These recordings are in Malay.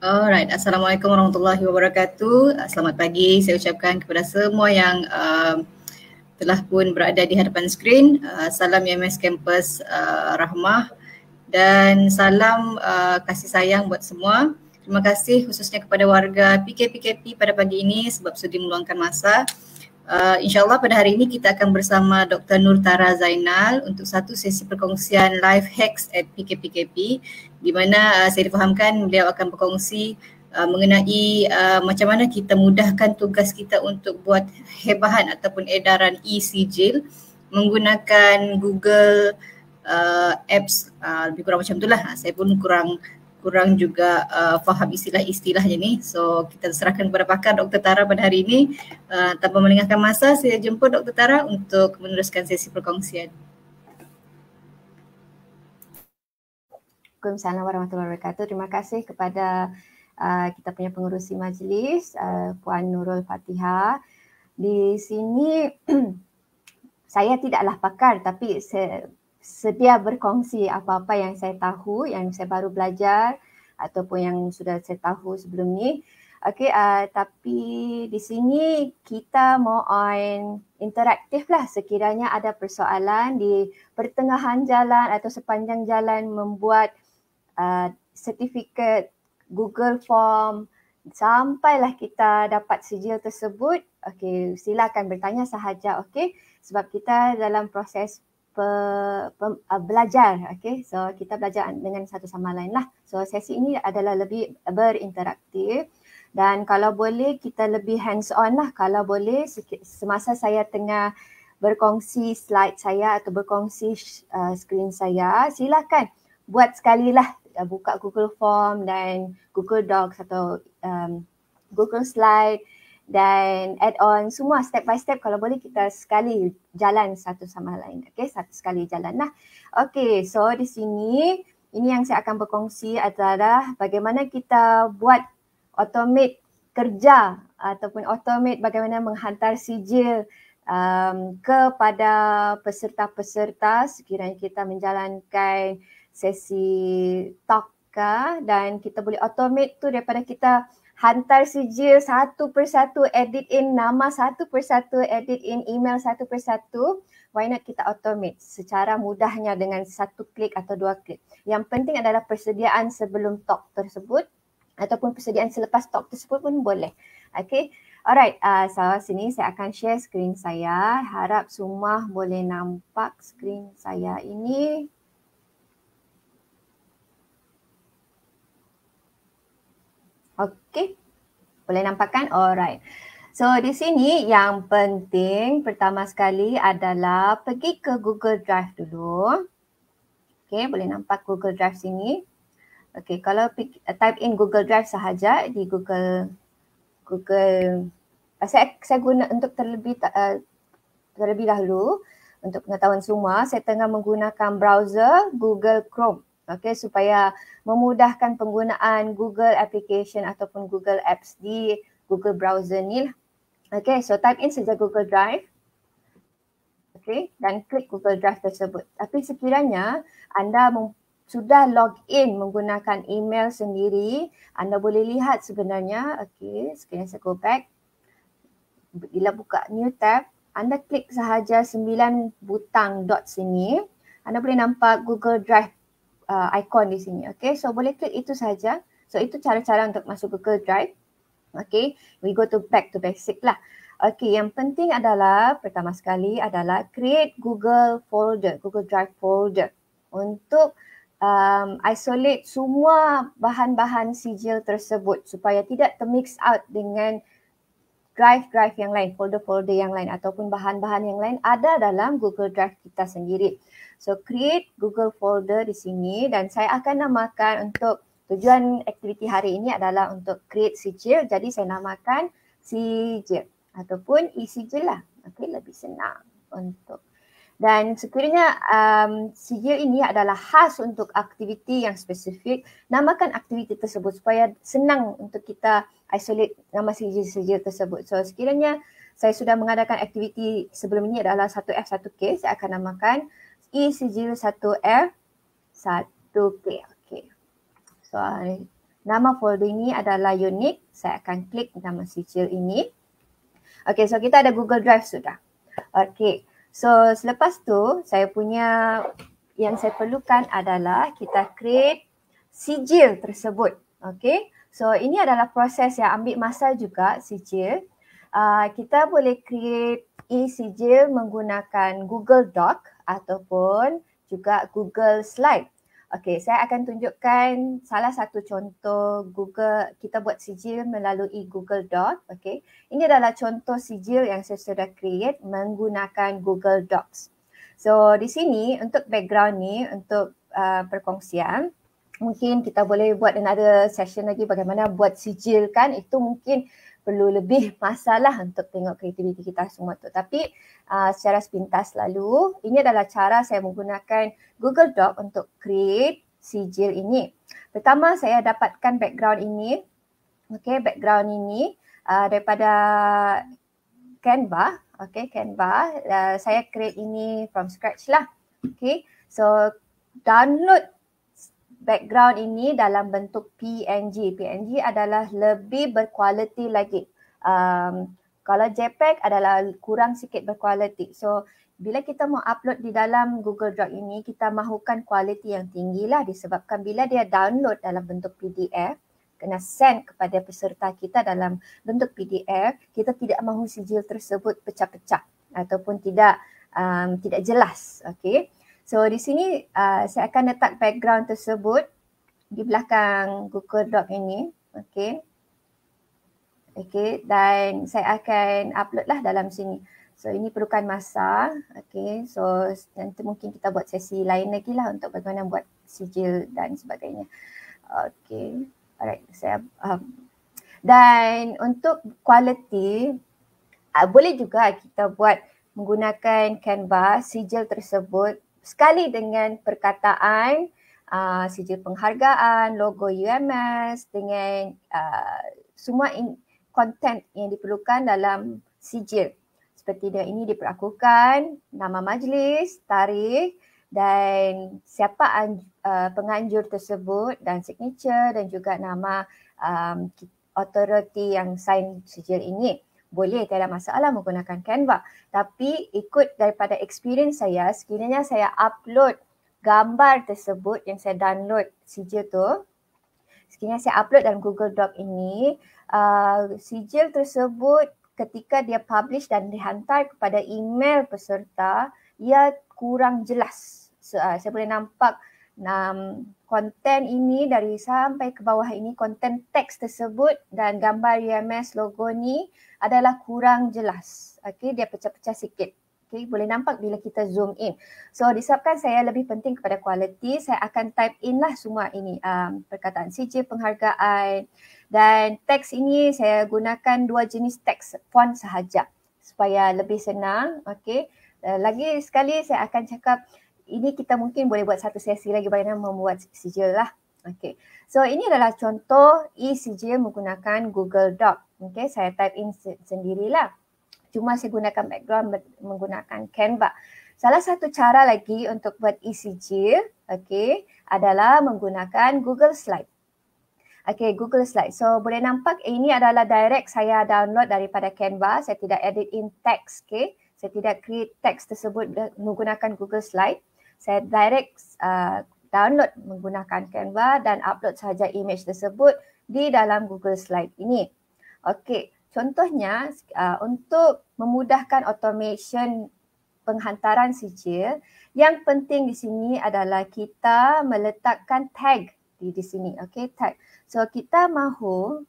Alright, Assalamualaikum warahmatullahi wabarakatuh. Ah, selamat pagi saya ucapkan kepada semua yang uh, telah pun berada di hadapan skrin. Uh, salam YMS Campus uh, Rahmah dan salam uh, kasih sayang buat semua. Terima kasih khususnya kepada warga PKPKP pada pagi ini sebab sudi meluangkan masa. Uh, InsyaAllah pada hari ini kita akan bersama Dr. Nur Tara Zainal untuk satu sesi perkongsian live Hacks at PKPKP di mana uh, saya difahamkan beliau akan berkongsi uh, mengenai uh, macam mana kita mudahkan tugas kita untuk buat hebahan ataupun edaran e-sijil menggunakan Google uh, Apps uh, lebih kurang macam itulah. Saya pun kurang kurang juga uh, faham istilah-istilahnya ni. So kita serahkan kepada pakar Dr. Tara pada hari ini. Uh, tanpa melengahkan masa, saya jemput Dr. Tara untuk meneruskan sesi perkongsian. Assalamualaikum warahmatullahi wabarakatuh. Terima kasih kepada uh, kita punya pengurusi majlis, uh, Puan Nurul Fatihah. Di sini, saya tidaklah pakar tapi setia berkongsi apa-apa yang saya tahu, yang saya baru belajar ataupun yang sudah saya tahu sebelum ni. Okey, uh, tapi di sini kita mau mohon interaktif lah sekiranya ada persoalan di pertengahan jalan atau sepanjang jalan membuat ah, sertifikat uh, Google Form sampailah kita dapat sijil tersebut. Okey, silakan bertanya sahaja, okey. Sebab kita dalam proses pe, pe, uh, belajar. Okay, so kita belajar dengan satu sama lain lah. So sesi ini adalah lebih berinteraktif dan kalau boleh kita lebih hands on lah. Kalau boleh semasa saya tengah berkongsi slide saya atau berkongsi uh, screen saya, silakan buat sekali lah uh, buka Google Form dan Google Docs atau um, Google Slide dan add on semua step by step kalau boleh kita sekali jalan satu sama lain okay satu sekali jalan lah okay, so di sini ini yang saya akan berkongsi adalah bagaimana kita buat automate kerja ataupun automate bagaimana menghantar sijil um, kepada peserta-peserta sekiranya kita menjalankan sesi talk dan kita boleh automate tu daripada kita hantar sijil satu persatu, edit in nama satu persatu, edit in email satu persatu, why not kita automate secara mudahnya dengan satu klik atau dua klik. Yang penting adalah persediaan sebelum talk tersebut ataupun persediaan selepas talk tersebut pun boleh. Okay. Alright, uh, so sini saya akan share screen saya. Harap semua boleh nampak screen saya ini. Okay. Boleh nampakkan? Alright. So di sini yang penting pertama sekali adalah pergi ke Google Drive dulu. Okay, boleh nampak Google Drive sini. Okay, kalau type in Google Drive sahaja di Google Google. Ah, saya saya guna untuk terlebih ah, terlebih dahulu untuk pengetahuan semua, saya tengah menggunakan browser Google Chrome okay, supaya memudahkan penggunaan Google application ataupun Google Apps di Google browser ni lah. Okay, so type in saja Google Drive. Okay, dan klik Google Drive tersebut. Tapi sekiranya anda sudah log in menggunakan email sendiri, anda boleh lihat sebenarnya, okay, sekiranya saya go back. Bila buka new tab, anda klik sahaja sembilan butang dot sini. Anda boleh nampak Google Drive uh, icon di sini. Okay, so boleh klik itu saja. So itu cara-cara untuk masuk Google Drive. Okay, we go to back to basic lah. Okay, yang penting adalah pertama sekali adalah create Google folder, Google Drive folder untuk um, isolate semua bahan-bahan sijil tersebut supaya tidak termix out dengan drive-drive yang lain, folder-folder yang lain ataupun bahan-bahan yang lain ada dalam Google Drive kita sendiri. So create Google folder di sini dan saya akan namakan untuk tujuan aktiviti hari ini adalah untuk create sijil. Jadi saya namakan sijil ataupun e-sijil lah. Okay, lebih senang untuk. Dan sekiranya um, sijil ini adalah khas untuk aktiviti yang spesifik, namakan aktiviti tersebut supaya senang untuk kita isolate nama saja saja tersebut. So sekiranya saya sudah mengadakan aktiviti sebelum ini adalah 1F 1K, saya akan namakan E sijil 1F 1K. Okay. So nama folder ini adalah unik. Saya akan klik nama sijil ini. Okey. so kita ada Google Drive sudah. Okey. so selepas tu saya punya yang saya perlukan adalah kita create sijil tersebut. Okey. So ini adalah proses yang ambil masa juga sijil. Uh, kita boleh create e-sijil menggunakan Google Doc ataupun juga Google Slide. Okey, saya akan tunjukkan salah satu contoh Google kita buat sijil melalui Google Doc. Okey, ini adalah contoh sijil yang saya sudah create menggunakan Google Docs. So di sini untuk background ni untuk uh, perkongsian, mungkin kita boleh buat another session lagi bagaimana buat sijil kan itu mungkin perlu lebih masalah untuk tengok kreativiti kita semua tu. Tapi uh, secara sepintas lalu, ini adalah cara saya menggunakan Google Doc untuk create sijil ini. Pertama, saya dapatkan background ini. Okay, background ini uh, daripada Canva. Okay, Canva. Uh, saya create ini from scratch lah. Okay, so download background ini dalam bentuk PNG. PNG adalah lebih berkualiti lagi. Um, kalau JPEG adalah kurang sikit berkualiti. So bila kita mau upload di dalam Google Drive ini, kita mahukan kualiti yang tinggi lah disebabkan bila dia download dalam bentuk PDF, kena send kepada peserta kita dalam bentuk PDF, kita tidak mahu sijil tersebut pecah-pecah ataupun tidak um, tidak jelas. Okay. So di sini uh, saya akan letak background tersebut di belakang Google Doc ini. Okay. Okay dan saya akan upload lah dalam sini. So ini perlukan masa. Okay. So nanti mungkin kita buat sesi lain lagi lah untuk bagaimana buat sijil dan sebagainya. Okay. Alright. Saya um, dan untuk kualiti uh, boleh juga kita buat menggunakan Canva sijil tersebut sekali dengan perkataan uh, sijil penghargaan, logo UMS dengan uh, semua content yang diperlukan dalam sijil. Seperti dia ini diperakukan, nama majlis, tarikh dan siapa anj- uh, penganjur tersebut dan signature dan juga nama um, authority yang sign sijil ini boleh tiada masalah menggunakan Canva tapi ikut daripada experience saya sekiranya saya upload gambar tersebut yang saya download sijil tu sekiranya saya upload dalam Google Doc ini uh, sijil tersebut ketika dia publish dan dihantar kepada email peserta ia kurang jelas so, uh, saya boleh nampak um, konten ini dari sampai ke bawah ini konten teks tersebut dan gambar UMS e logo ni adalah kurang jelas. Okey, dia pecah-pecah sikit. Okey, boleh nampak bila kita zoom in. So, disebabkan saya lebih penting kepada kualiti, saya akan type in lah semua ini. Um, perkataan CJ penghargaan dan teks ini saya gunakan dua jenis teks font sahaja supaya lebih senang. Okey, uh, lagi sekali saya akan cakap ini kita mungkin boleh buat satu sesi lagi bagaimana membuat sijil lah. Okay. So ini adalah contoh e-sijil menggunakan Google Doc. Okay. Saya type in sendirilah. Cuma saya gunakan background menggunakan Canva. Salah satu cara lagi untuk buat e-sijil okay, adalah menggunakan Google Slide. Okay, Google Slide. So boleh nampak eh, ini adalah direct saya download daripada Canva. Saya tidak edit in text. Okay. Saya tidak create text tersebut eh, menggunakan Google Slide saya direct uh, download menggunakan Canva dan upload sahaja image tersebut di dalam Google Slide ini. Okey, contohnya uh, untuk memudahkan automation penghantaran sijil, yang penting di sini adalah kita meletakkan tag di di sini. Okey, tag. So kita mahu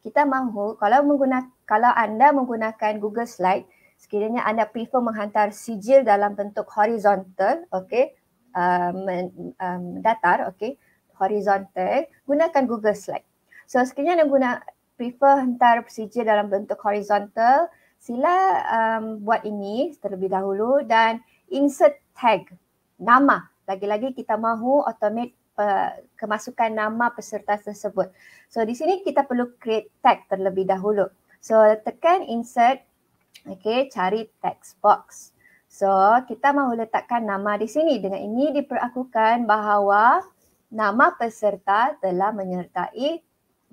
kita mahu kalau menggunakan kalau anda menggunakan Google Slide, sekiranya anda prefer menghantar sijil dalam bentuk horizontal, okey, um, uh, um, datar, okey, horizontal, gunakan Google Slide. So sekiranya anda guna prefer hantar sijil dalam bentuk horizontal, sila um, buat ini terlebih dahulu dan insert tag, nama. Lagi-lagi kita mahu automate uh, kemasukan nama peserta tersebut. So di sini kita perlu create tag terlebih dahulu. So tekan insert Okay, cari text box. So, kita mahu letakkan nama di sini. Dengan ini diperakukan bahawa nama peserta telah menyertai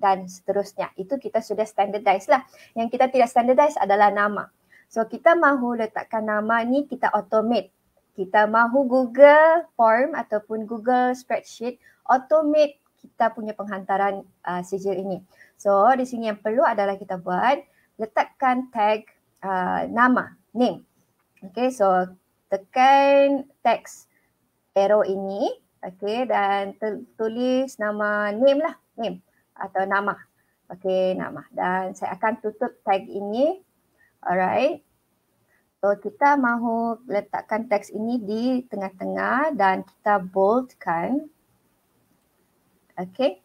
dan seterusnya. Itu kita sudah standardize lah. Yang kita tidak standardize adalah nama. So, kita mahu letakkan nama ni kita automate. Kita mahu Google Form ataupun Google Spreadsheet automate kita punya penghantaran uh, sijil ini. So, di sini yang perlu adalah kita buat letakkan tag uh, uh, nama, name. Okay, so tekan teks arrow ini. Okay, dan tulis nama name lah, name atau nama. Okay, nama. Dan saya akan tutup tag ini. Alright. So, kita mahu letakkan teks ini di tengah-tengah dan kita boldkan. Okay.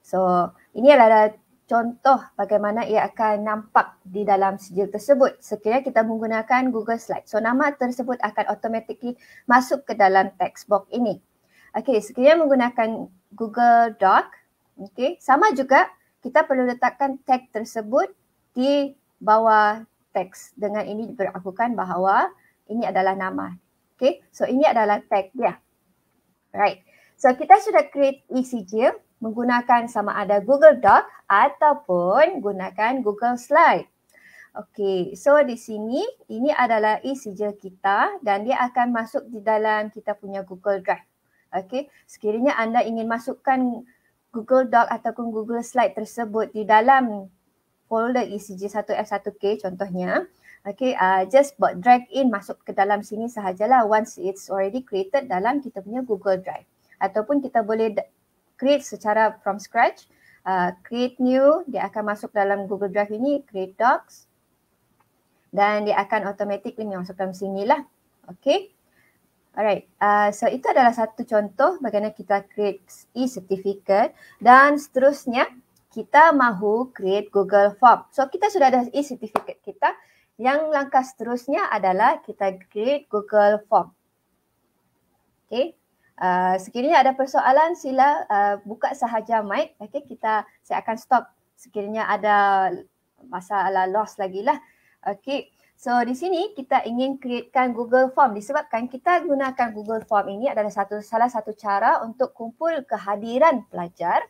So, ini adalah contoh bagaimana ia akan nampak di dalam sijil tersebut sekiranya kita menggunakan Google Slide. So nama tersebut akan automatically masuk ke dalam text box ini. Okey, sekiranya menggunakan Google Doc, okey, sama juga kita perlu letakkan tag tersebut di bawah teks. Dengan ini diperlakukan bahawa ini adalah nama. Okey, so ini adalah tag dia. Right. So kita sudah create e-sijil menggunakan sama ada Google Doc ataupun gunakan Google Slide. Okey, so di sini ini adalah isi je kita dan dia akan masuk di dalam kita punya Google Drive. Okey, sekiranya anda ingin masukkan Google Doc ataupun Google Slide tersebut di dalam folder ECG 1F1K contohnya. Okay, uh, just buat drag in masuk ke dalam sini sahajalah once it's already created dalam kita punya Google Drive. Ataupun kita boleh create secara from scratch. Uh, create new, dia akan masuk dalam Google Drive ini, create docs. Dan dia akan automatically masuk dalam sini lah. Okay. Alright, uh, so itu adalah satu contoh bagaimana kita create e-certificate dan seterusnya kita mahu create Google Form. So kita sudah ada e-certificate kita. Yang langkah seterusnya adalah kita create Google Form. Okay, Ah, sekiranya ada persoalan sila uh, buka sahaja mic. okay kita saya akan stop sekiranya ada masalah loss lagi lah. okay So di sini kita ingin createkan Google Form disebabkan kita gunakan Google Form ini adalah satu salah satu cara untuk kumpul kehadiran pelajar.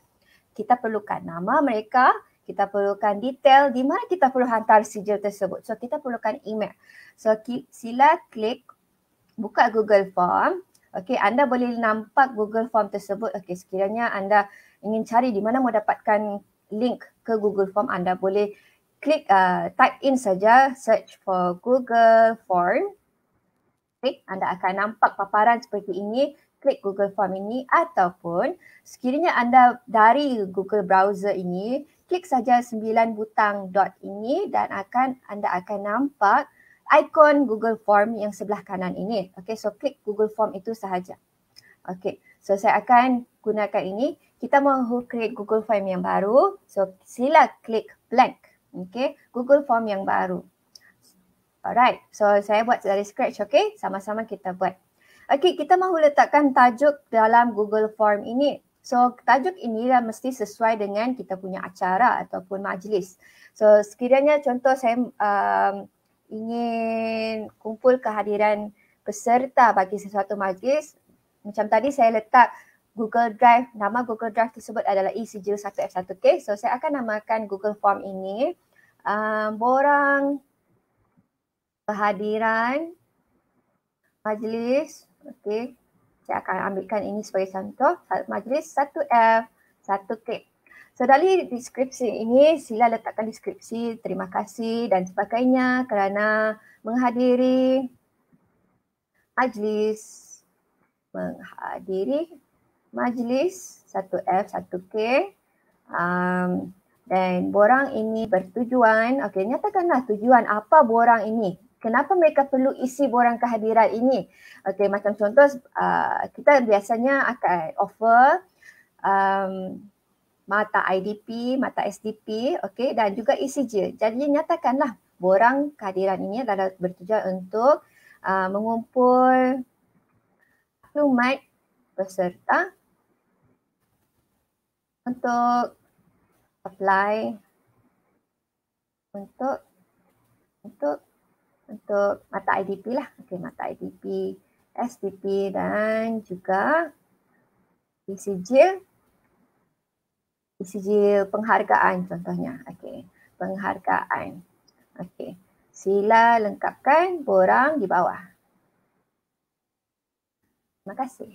Kita perlukan nama mereka, kita perlukan detail di mana kita perlu hantar sijil tersebut. So kita perlukan email. So sila klik buka Google Form. Okey, anda boleh nampak Google Form tersebut. Okey, sekiranya anda ingin cari di mana mau dapatkan link ke Google Form, anda boleh klik uh, type in saja search for Google Form. Okey, anda akan nampak paparan seperti ini. Klik Google Form ini ataupun sekiranya anda dari Google Browser ini, klik saja sembilan butang dot ini dan akan anda akan nampak ikon Google Form yang sebelah kanan ini. Okay, so klik Google Form itu sahaja. Okay, so saya akan gunakan ini. Kita mahu create Google Form yang baru. So sila klik blank. Okay, Google Form yang baru. Alright, so saya buat dari scratch. Okay, sama-sama kita buat. Okay, kita mahu letakkan tajuk dalam Google Form ini. So tajuk inilah mesti sesuai dengan kita punya acara ataupun majlis. So sekiranya contoh saya um, ingin kumpul kehadiran peserta bagi sesuatu majlis macam tadi saya letak Google Drive nama Google Drive tersebut adalah e-sijil 1F1K so saya akan namakan Google Form ini um, borang kehadiran majlis okey saya akan ambilkan ini sebagai contoh majlis 1F 1K Sedali deskripsi ini sila letakkan deskripsi. Terima kasih dan sebagainya kerana menghadiri majlis menghadiri majlis 1F 1K um, dan borang ini bertujuan okey nyatakanlah tujuan apa borang ini kenapa mereka perlu isi borang kehadiran ini okey macam contoh uh, kita biasanya akan offer um, mata IDP, mata SDP, okey dan juga ECG. Jadi nyatakanlah borang kehadiran ini adalah bertujuan untuk uh, mengumpul maklumat peserta untuk apply untuk untuk untuk mata IDP lah. Okey, mata IDP, SDP dan juga ECG sijil penghargaan contohnya. Okey, penghargaan. Okey. Sila lengkapkan borang di bawah. Terima kasih.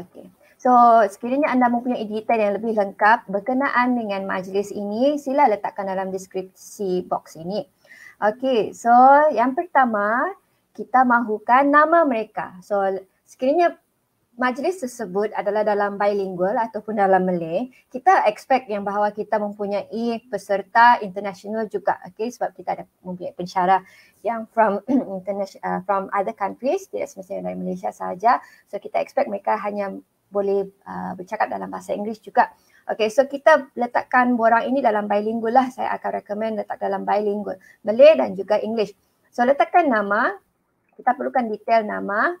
Okey. So, sekiranya anda mempunyai digital yang lebih lengkap berkenaan dengan majlis ini, sila letakkan dalam deskripsi box ini. Okey. So, yang pertama, kita mahukan nama mereka. So, sekiranya majlis tersebut adalah dalam bilingual ataupun dalam Malay, kita expect yang bahawa kita mempunyai peserta international juga, okay? Sebab kita ada mempunyai pensyarah yang from international uh, from other countries, tidak semestinya dari Malaysia saja. So kita expect mereka hanya boleh uh, bercakap dalam bahasa Inggeris juga. Okay, so kita letakkan borang ini dalam bilingual lah. Saya akan recommend letak dalam bilingual, Malay dan juga English. So letakkan nama, kita perlukan detail nama,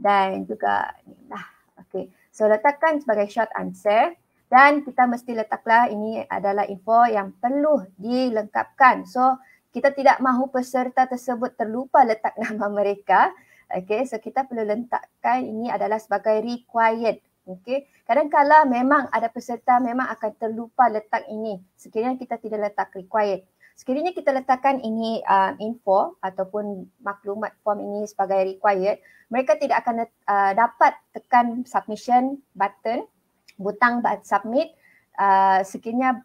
dan juga ni lah. Okay. So letakkan sebagai short answer dan kita mesti letaklah ini adalah info yang perlu dilengkapkan. So kita tidak mahu peserta tersebut terlupa letak nama mereka. Okay, so kita perlu letakkan ini adalah sebagai required. Okay, kadang-kadang memang ada peserta memang akan terlupa letak ini sekiranya kita tidak letak required sekiranya kita letakkan ini uh, info ataupun maklumat form ini sebagai required mereka tidak akan uh, dapat tekan submission button butang submit uh, sekiranya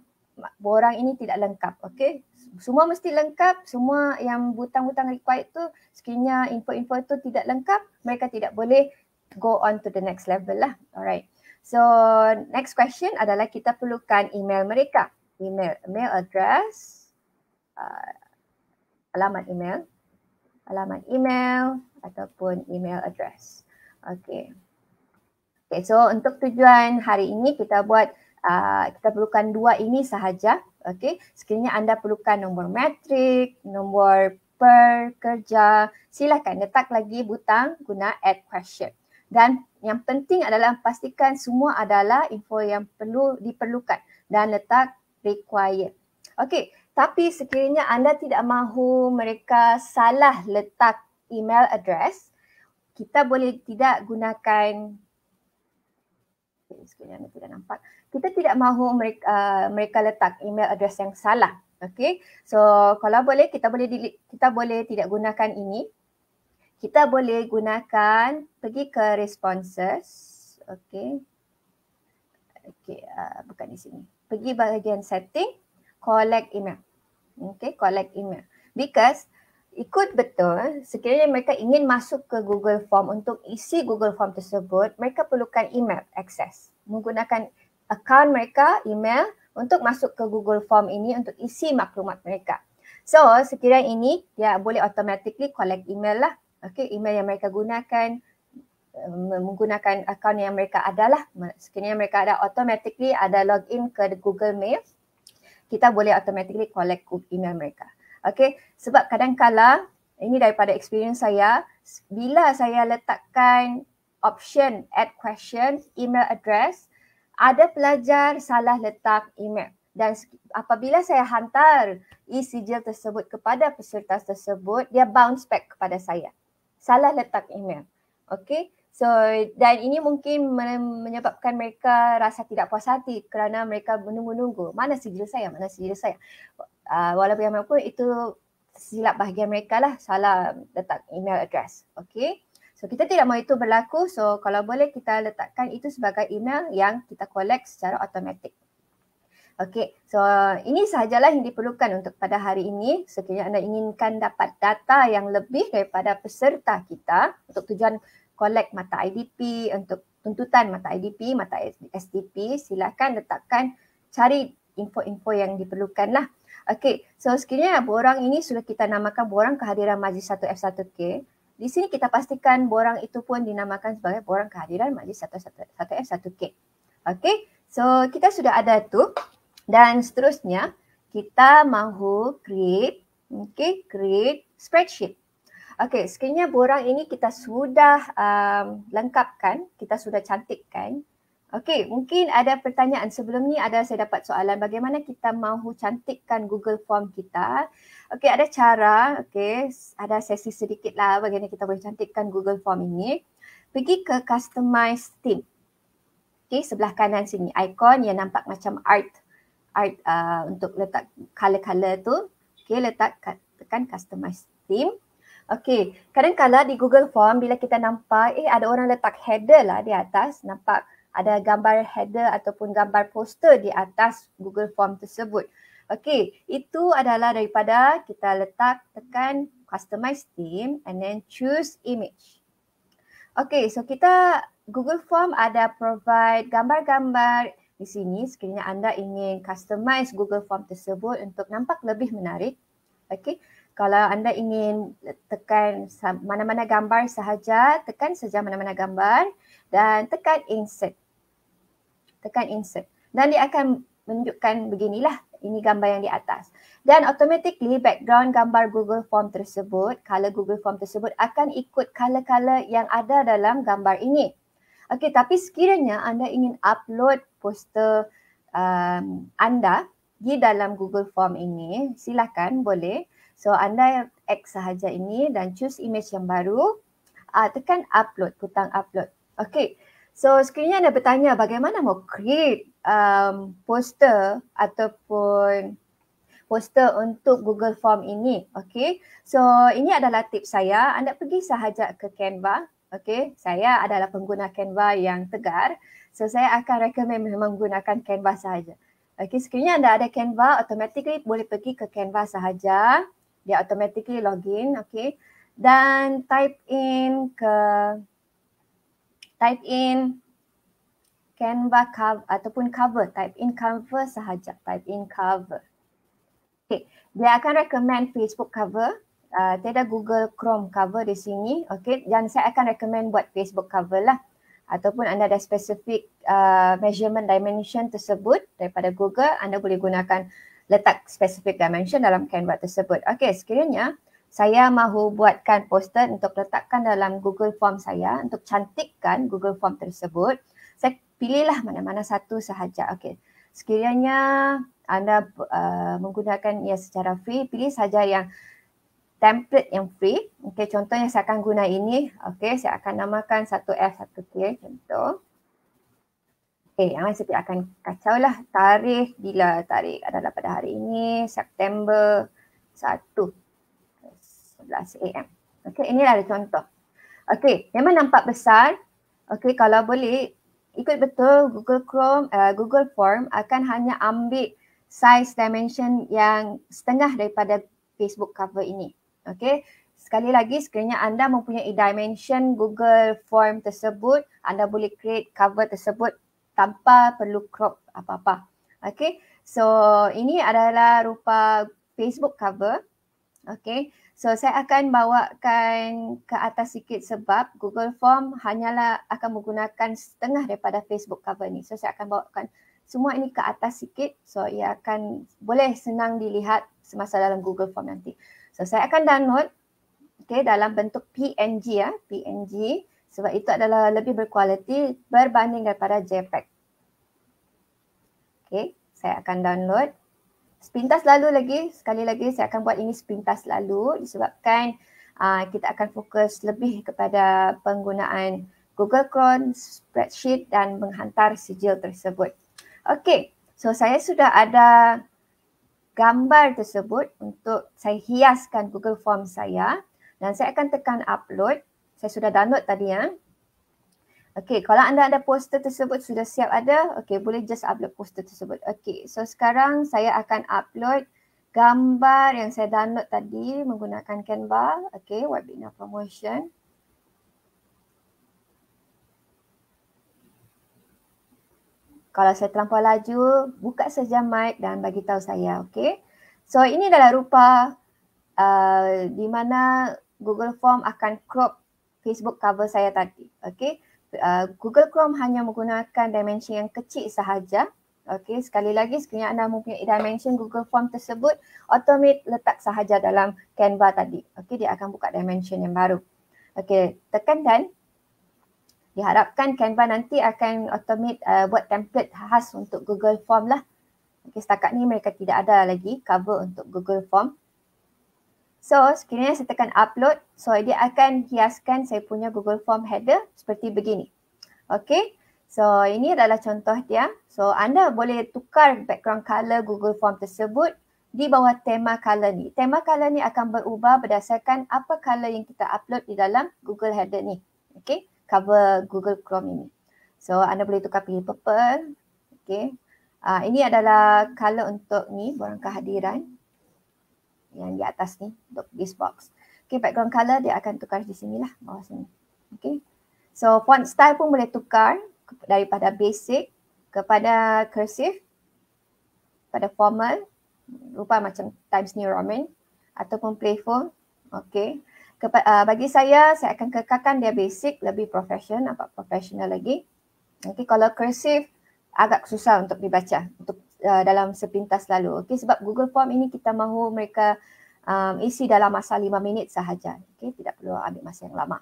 borang ini tidak lengkap okey semua mesti lengkap semua yang butang-butang required tu sekiranya info-info itu tidak lengkap mereka tidak boleh go on to the next level lah alright so next question adalah kita perlukan email mereka email email address uh, alamat email alamat email ataupun email address. Okay. Okay, so untuk tujuan hari ini kita buat uh, kita perlukan dua ini sahaja. Okay, sekiranya anda perlukan nombor metric, nombor pekerja, silakan letak lagi butang guna add question. Dan yang penting adalah pastikan semua adalah info yang perlu diperlukan dan letak required. Okey. Tapi sekiranya anda tidak mahu mereka salah letak email address, kita boleh tidak gunakan sekiranya anda tidak nampak. Kita tidak mahu mereka uh, eh, mereka letak email address yang salah. Okay, so kalau boleh kita boleh kita boleh tidak gunakan ini. Kita boleh gunakan pergi ke responses. Okay, okay, uh, eh, bukan di sini. Pergi bahagian setting, collect email okay, collect email. Because ikut betul, sekiranya mereka ingin masuk ke Google Form untuk isi Google Form tersebut, mereka perlukan email access. Menggunakan account mereka, email, untuk masuk ke Google Form ini untuk isi maklumat mereka. So, sekiranya ini, ya boleh automatically collect email lah. Okay, email yang mereka gunakan, um, menggunakan akaun yang mereka ada lah. Sekiranya mereka ada automatically ada login ke Google Mail kita boleh automatically collect email mereka. Okay, sebab kadangkala ini daripada experience saya, bila saya letakkan option add question email address, ada pelajar salah letak email. Dan apabila saya hantar e-sijil tersebut kepada peserta tersebut, dia bounce back kepada saya. Salah letak email. Okay, So dan ini mungkin menyebabkan mereka rasa tidak puas hati kerana mereka menunggu-nunggu mana sijil saya, mana sijil saya. Uh, ah, walaupun yang pun itu silap bahagian mereka lah, salah letak email address. Okay. So kita tidak mahu itu berlaku. So kalau boleh kita letakkan itu sebagai email yang kita collect secara automatik. Okay, so ini sahajalah yang diperlukan untuk pada hari ini. Sekiranya anda inginkan dapat data yang lebih daripada peserta kita untuk tujuan collect mata IDP untuk tuntutan mata IDP, mata STP, silakan letakkan cari info-info yang diperlukan lah. Okay, so sekiranya borang ini sudah kita namakan borang kehadiran majlis 1F1K, di sini kita pastikan borang itu pun dinamakan sebagai borang kehadiran majlis 1F1K. Okay, so kita sudah ada tu dan seterusnya kita mahu create, okay, create spreadsheet. Okey, sekiranya borang ini kita sudah um, lengkapkan, kita sudah cantikkan. Okey, mungkin ada pertanyaan sebelum ni ada saya dapat soalan bagaimana kita mahu cantikkan Google Form kita. Okey, ada cara, okey, ada sesi sedikit lah bagaimana kita boleh cantikkan Google Form ini. Pergi ke Customize Theme. Okey, sebelah kanan sini, ikon yang nampak macam art. Art uh, untuk letak color-color tu. Okey, letak, tekan Customize Theme. Okay, kadang-kadang di Google Form bila kita nampak eh ada orang letak header lah di atas, nampak ada gambar header ataupun gambar poster di atas Google Form tersebut. Okay, itu adalah daripada kita letak tekan customize theme and then choose image. Okay, so kita Google Form ada provide gambar-gambar di sini sekiranya anda ingin customize Google Form tersebut untuk nampak lebih menarik. Okay, kalau anda ingin tekan mana-mana gambar sahaja, tekan saja mana-mana gambar dan tekan insert. Tekan insert. Dan dia akan menunjukkan beginilah. Ini gambar yang di atas. Dan automatically background gambar Google Form tersebut, color Google Form tersebut akan ikut color-color yang ada dalam gambar ini. Okey, tapi sekiranya anda ingin upload poster um, anda di dalam Google Form ini, silakan boleh. So anda X sahaja ini dan choose image yang baru. Uh, tekan upload, butang upload. Okay. So sekiranya anda bertanya bagaimana mau create um, poster ataupun poster untuk Google Form ini. Okay. So ini adalah tips saya. Anda pergi sahaja ke Canva. Okay. Saya adalah pengguna Canva yang tegar. So saya akan recommend menggunakan Canva sahaja. Okay. Sekiranya anda ada Canva, automatically boleh pergi ke Canva sahaja dia automatically login okay dan type in ke type in canva cover ataupun cover type in cover sahaja type in cover okay dia akan recommend facebook cover uh, tiada google chrome cover di sini okay dan saya akan recommend buat facebook cover lah ataupun anda ada specific uh, measurement dimension tersebut daripada google anda boleh gunakan letak specific dimension dalam Canva tersebut. Okey, sekiranya saya mahu buatkan poster untuk letakkan dalam Google Form saya untuk cantikkan Google Form tersebut, saya pilihlah mana-mana satu sahaja. Okey. Sekiranya anda uh, menggunakan ia secara free, pilih saja yang template yang free. Okey, contohnya saya akan guna ini. Okey, saya akan namakan satu F satu K contoh eh yang ah, saya tidak akan kacau lah tarikh bila tarikh adalah pada hari ini September 1 11 AM. Okey ini adalah contoh. Okey memang nampak besar. Okey kalau boleh ikut betul Google Chrome, uh, Google Form akan hanya ambil size dimension yang setengah daripada Facebook cover ini. Okey. Sekali lagi sekiranya anda mempunyai dimension Google Form tersebut, anda boleh create cover tersebut tanpa perlu crop apa-apa. Okay, so ini adalah rupa Facebook cover. Okay, so saya akan bawakan ke atas sikit sebab Google Form hanyalah akan menggunakan setengah daripada Facebook cover ni. So saya akan bawakan semua ini ke atas sikit. So ia akan boleh senang dilihat semasa dalam Google Form nanti. So saya akan download okay, dalam bentuk PNG ya, PNG sebab itu adalah lebih berkualiti berbanding daripada JPEG. Okay, saya akan download. Sepintas lalu lagi, sekali lagi saya akan buat ini sepintas lalu disebabkan uh, kita akan fokus lebih kepada penggunaan Google Chrome, spreadsheet dan menghantar sijil tersebut. Okay, so saya sudah ada gambar tersebut untuk saya hiaskan Google Form saya dan saya akan tekan upload saya sudah download tadi ya. Okey, kalau anda ada poster tersebut sudah siap ada, okey boleh just upload poster tersebut. Okey, so sekarang saya akan upload gambar yang saya download tadi menggunakan Canva. Okey, webinar promotion. Kalau saya terlampau laju, buka saja mic dan bagi tahu saya, okey. So ini adalah rupa uh, di mana Google Form akan crop Facebook cover saya tadi. Okay. Uh, Google Chrome hanya menggunakan dimension yang kecil sahaja. Okay. Sekali lagi sekiranya anda mempunyai dimension Google Form tersebut, automate letak sahaja dalam Canva tadi. Okay. Dia akan buka dimension yang baru. Okay. Tekan dan diharapkan Canva nanti akan automate uh, buat template khas untuk Google Form lah. Okay, setakat ni mereka tidak ada lagi cover untuk Google Form. So sekiranya saya tekan upload, so dia akan hiaskan saya punya Google Form header seperti begini. Okay, so ini adalah contoh dia. So anda boleh tukar background color Google Form tersebut di bawah tema color ni. Tema color ni akan berubah berdasarkan apa color yang kita upload di dalam Google header ni. Okay, cover Google Chrome ini. So anda boleh tukar pilih purple. Okay, uh, ini adalah color untuk ni, borang kehadiran yang di atas ni untuk this box. Okay, background color dia akan tukar di sini lah, bawah sini. Okay. So font style pun boleh tukar daripada basic kepada cursive, kepada formal, rupa macam Times New Roman ataupun playful. Okay. Kep- uh, bagi saya, saya akan kekalkan dia basic, lebih profesional, nampak profesional lagi. Okay, kalau cursive agak susah untuk dibaca, untuk uh, dalam sepintas lalu. Okey, sebab Google Form ini kita mahu mereka um, isi dalam masa lima minit sahaja. Okey, tidak perlu ambil masa yang lama.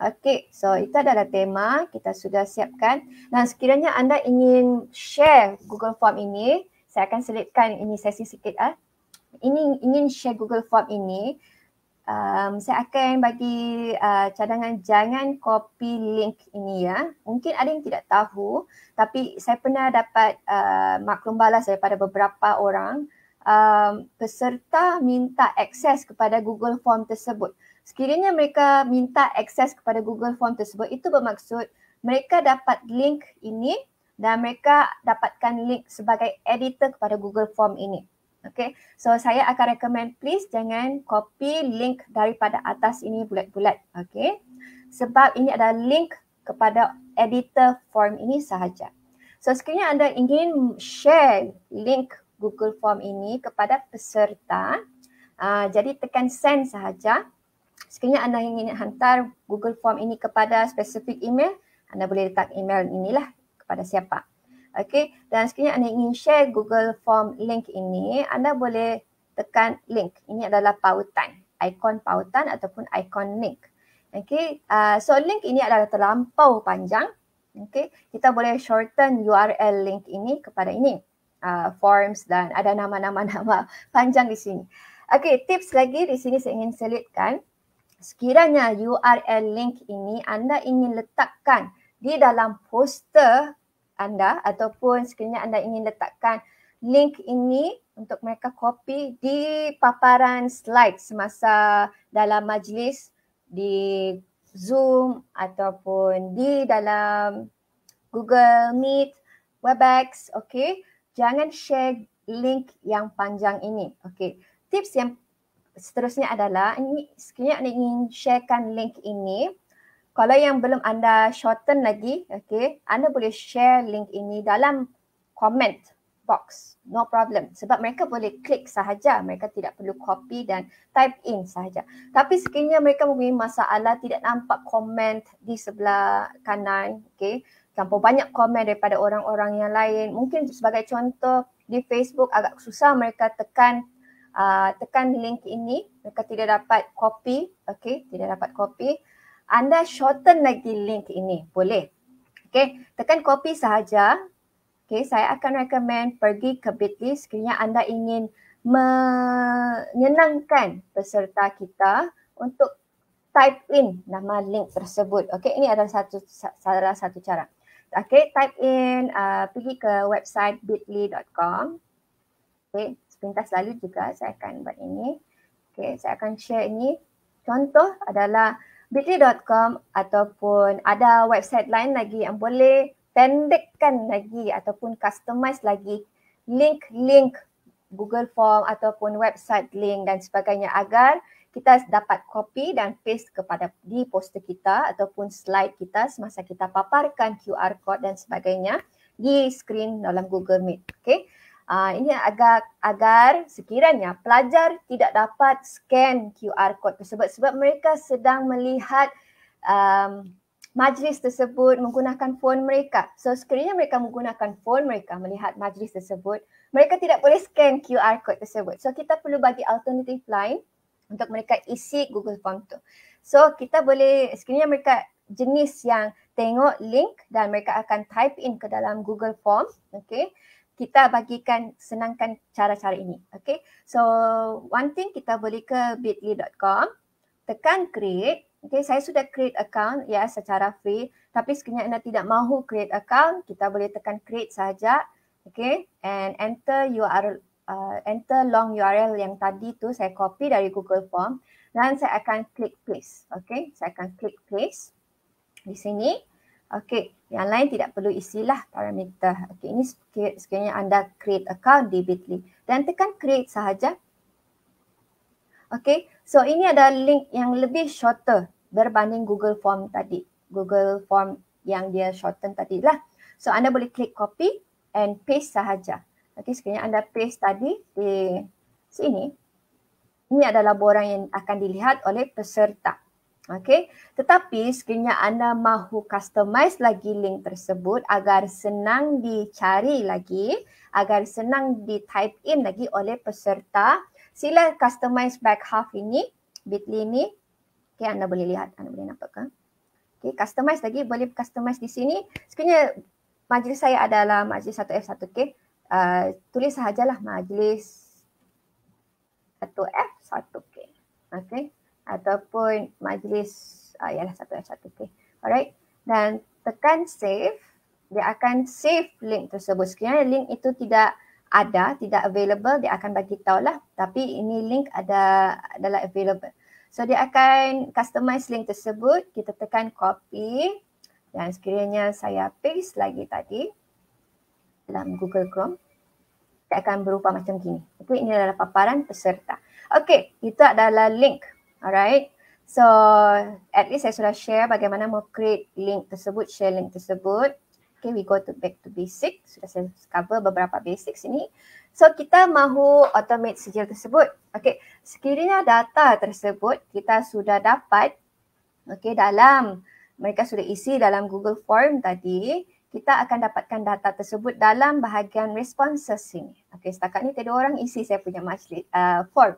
Okey, so itu adalah tema kita sudah siapkan. Dan sekiranya anda ingin share Google Form ini, saya akan selitkan ini sesi sikit. Ah. Ini ingin share Google Form ini, um, saya akan bagi uh, cadangan jangan copy link ini ya. Mungkin ada yang tidak tahu tapi saya pernah dapat uh, maklum balas daripada beberapa orang um, peserta minta akses kepada Google Form tersebut. Sekiranya mereka minta akses kepada Google Form tersebut itu bermaksud mereka dapat link ini dan mereka dapatkan link sebagai editor kepada Google Form ini. Okay, so saya akan recommend please jangan copy link daripada atas ini bulat-bulat. Okay, sebab ini ada link kepada editor form ini sahaja. So sekiranya anda ingin share link Google Form ini kepada peserta, uh, jadi tekan send sahaja. Sekiranya anda ingin hantar Google Form ini kepada spesifik email, anda boleh letak email inilah kepada siapa. Okey, dan sekiranya anda ingin share Google Form link ini, anda boleh tekan link. Ini adalah pautan, ikon pautan ataupun ikon link. Okey, uh, so link ini adalah terlampau panjang. Okey, kita boleh shorten URL link ini kepada ini. Uh, forms dan ada nama-nama nama panjang di sini. Okey, tips lagi di sini saya ingin selitkan. Sekiranya URL link ini anda ingin letakkan di dalam poster anda ataupun sekiranya anda ingin letakkan link ini untuk mereka copy di paparan slide semasa dalam majlis di Zoom ataupun di dalam Google Meet, Webex, okey. Jangan share link yang panjang ini. Okey. Tips yang seterusnya adalah ini sekiranya anda ingin sharekan link ini, kalau yang belum anda shorten lagi, okay, anda boleh share link ini dalam comment box. No problem. Sebab mereka boleh klik sahaja. Mereka tidak perlu copy dan type in sahaja. Tapi sekiranya mereka mempunyai masalah tidak nampak komen di sebelah kanan, okay, campur banyak komen daripada orang-orang yang lain. Mungkin sebagai contoh di Facebook agak susah mereka tekan uh, tekan link ini. Mereka tidak dapat copy, okay, tidak dapat copy anda shorten lagi link ini. Boleh. Okay. Tekan copy sahaja. Okay. Saya akan recommend pergi ke bit.ly sekiranya anda ingin menyenangkan peserta kita untuk type in nama link tersebut. Okay. Ini adalah satu salah satu cara. Okay. Type in. Uh, pergi ke website bit.ly.com. Okay. Sepintas lalu juga saya akan buat ini. Okay. Saya akan share ini. Contoh adalah bit.ly.com ataupun ada website lain lagi yang boleh pendekkan lagi ataupun customize lagi link-link Google Form ataupun website link dan sebagainya agar kita dapat copy dan paste kepada di poster kita ataupun slide kita semasa kita paparkan QR code dan sebagainya di screen dalam Google Meet. Okay. Ah, ini agak agar sekiranya pelajar tidak dapat scan QR code tersebut sebab mereka sedang melihat um, majlis tersebut menggunakan phone mereka. So sekiranya mereka menggunakan phone mereka melihat majlis tersebut, mereka tidak boleh scan QR code tersebut. So kita perlu bagi alternatif lain untuk mereka isi Google Form tu. So kita boleh sekiranya mereka jenis yang tengok link dan mereka akan type in ke dalam Google Form, okey kita bagikan senangkan cara-cara ini. Okay. So one thing kita boleh ke bit.ly.com. E tekan create. Okay. Saya sudah create account ya secara free. Tapi sekiranya anda tidak mahu create account, kita boleh tekan create saja. Okay. And enter URL. Uh, enter long URL yang tadi tu saya copy dari Google Form dan saya akan klik paste. Okay. Saya akan klik paste di sini. Okey, yang lain tidak perlu isilah parameter. Okey, ini sekiranya anda create account di Bitly. Dan tekan create sahaja. Okey, so ini ada link yang lebih shorter berbanding Google Form tadi. Google Form yang dia shorten tadi lah. So anda boleh klik copy and paste sahaja. Okay, sekiranya anda paste tadi di sini. Ini adalah borang yang akan dilihat oleh peserta. Okay. Tetapi sekiranya anda mahu customize lagi link tersebut agar senang dicari lagi, agar senang di type in lagi oleh peserta, sila customize back half ini, bit.ly ini. Okay, anda boleh lihat, anda boleh nampak kan? Okay, customize lagi, boleh customize di sini. Sekiranya majlis saya adalah majlis 1F, 1K. Uh, tulis sahajalah majlis 1F, 1K. Okay ataupun majlis uh, ialah satu satu okey alright dan tekan save dia akan save link tersebut sekiranya link itu tidak ada tidak available dia akan bagi lah tapi ini link ada adalah available so dia akan customize link tersebut kita tekan copy dan sekiranya saya paste lagi tadi dalam Google Chrome dia akan berupa macam gini okey ini adalah paparan peserta okey itu adalah link Alright. So at least saya sudah share bagaimana mau create link tersebut, share link tersebut. Okay, we go to back to basic. Sudah saya cover beberapa basic sini. So kita mahu automate sijil tersebut. Okay, sekiranya data tersebut kita sudah dapat okay, dalam mereka sudah isi dalam Google Form tadi, kita akan dapatkan data tersebut dalam bahagian responses sini. Okay, setakat ni tiada orang isi saya punya majlis, uh, form.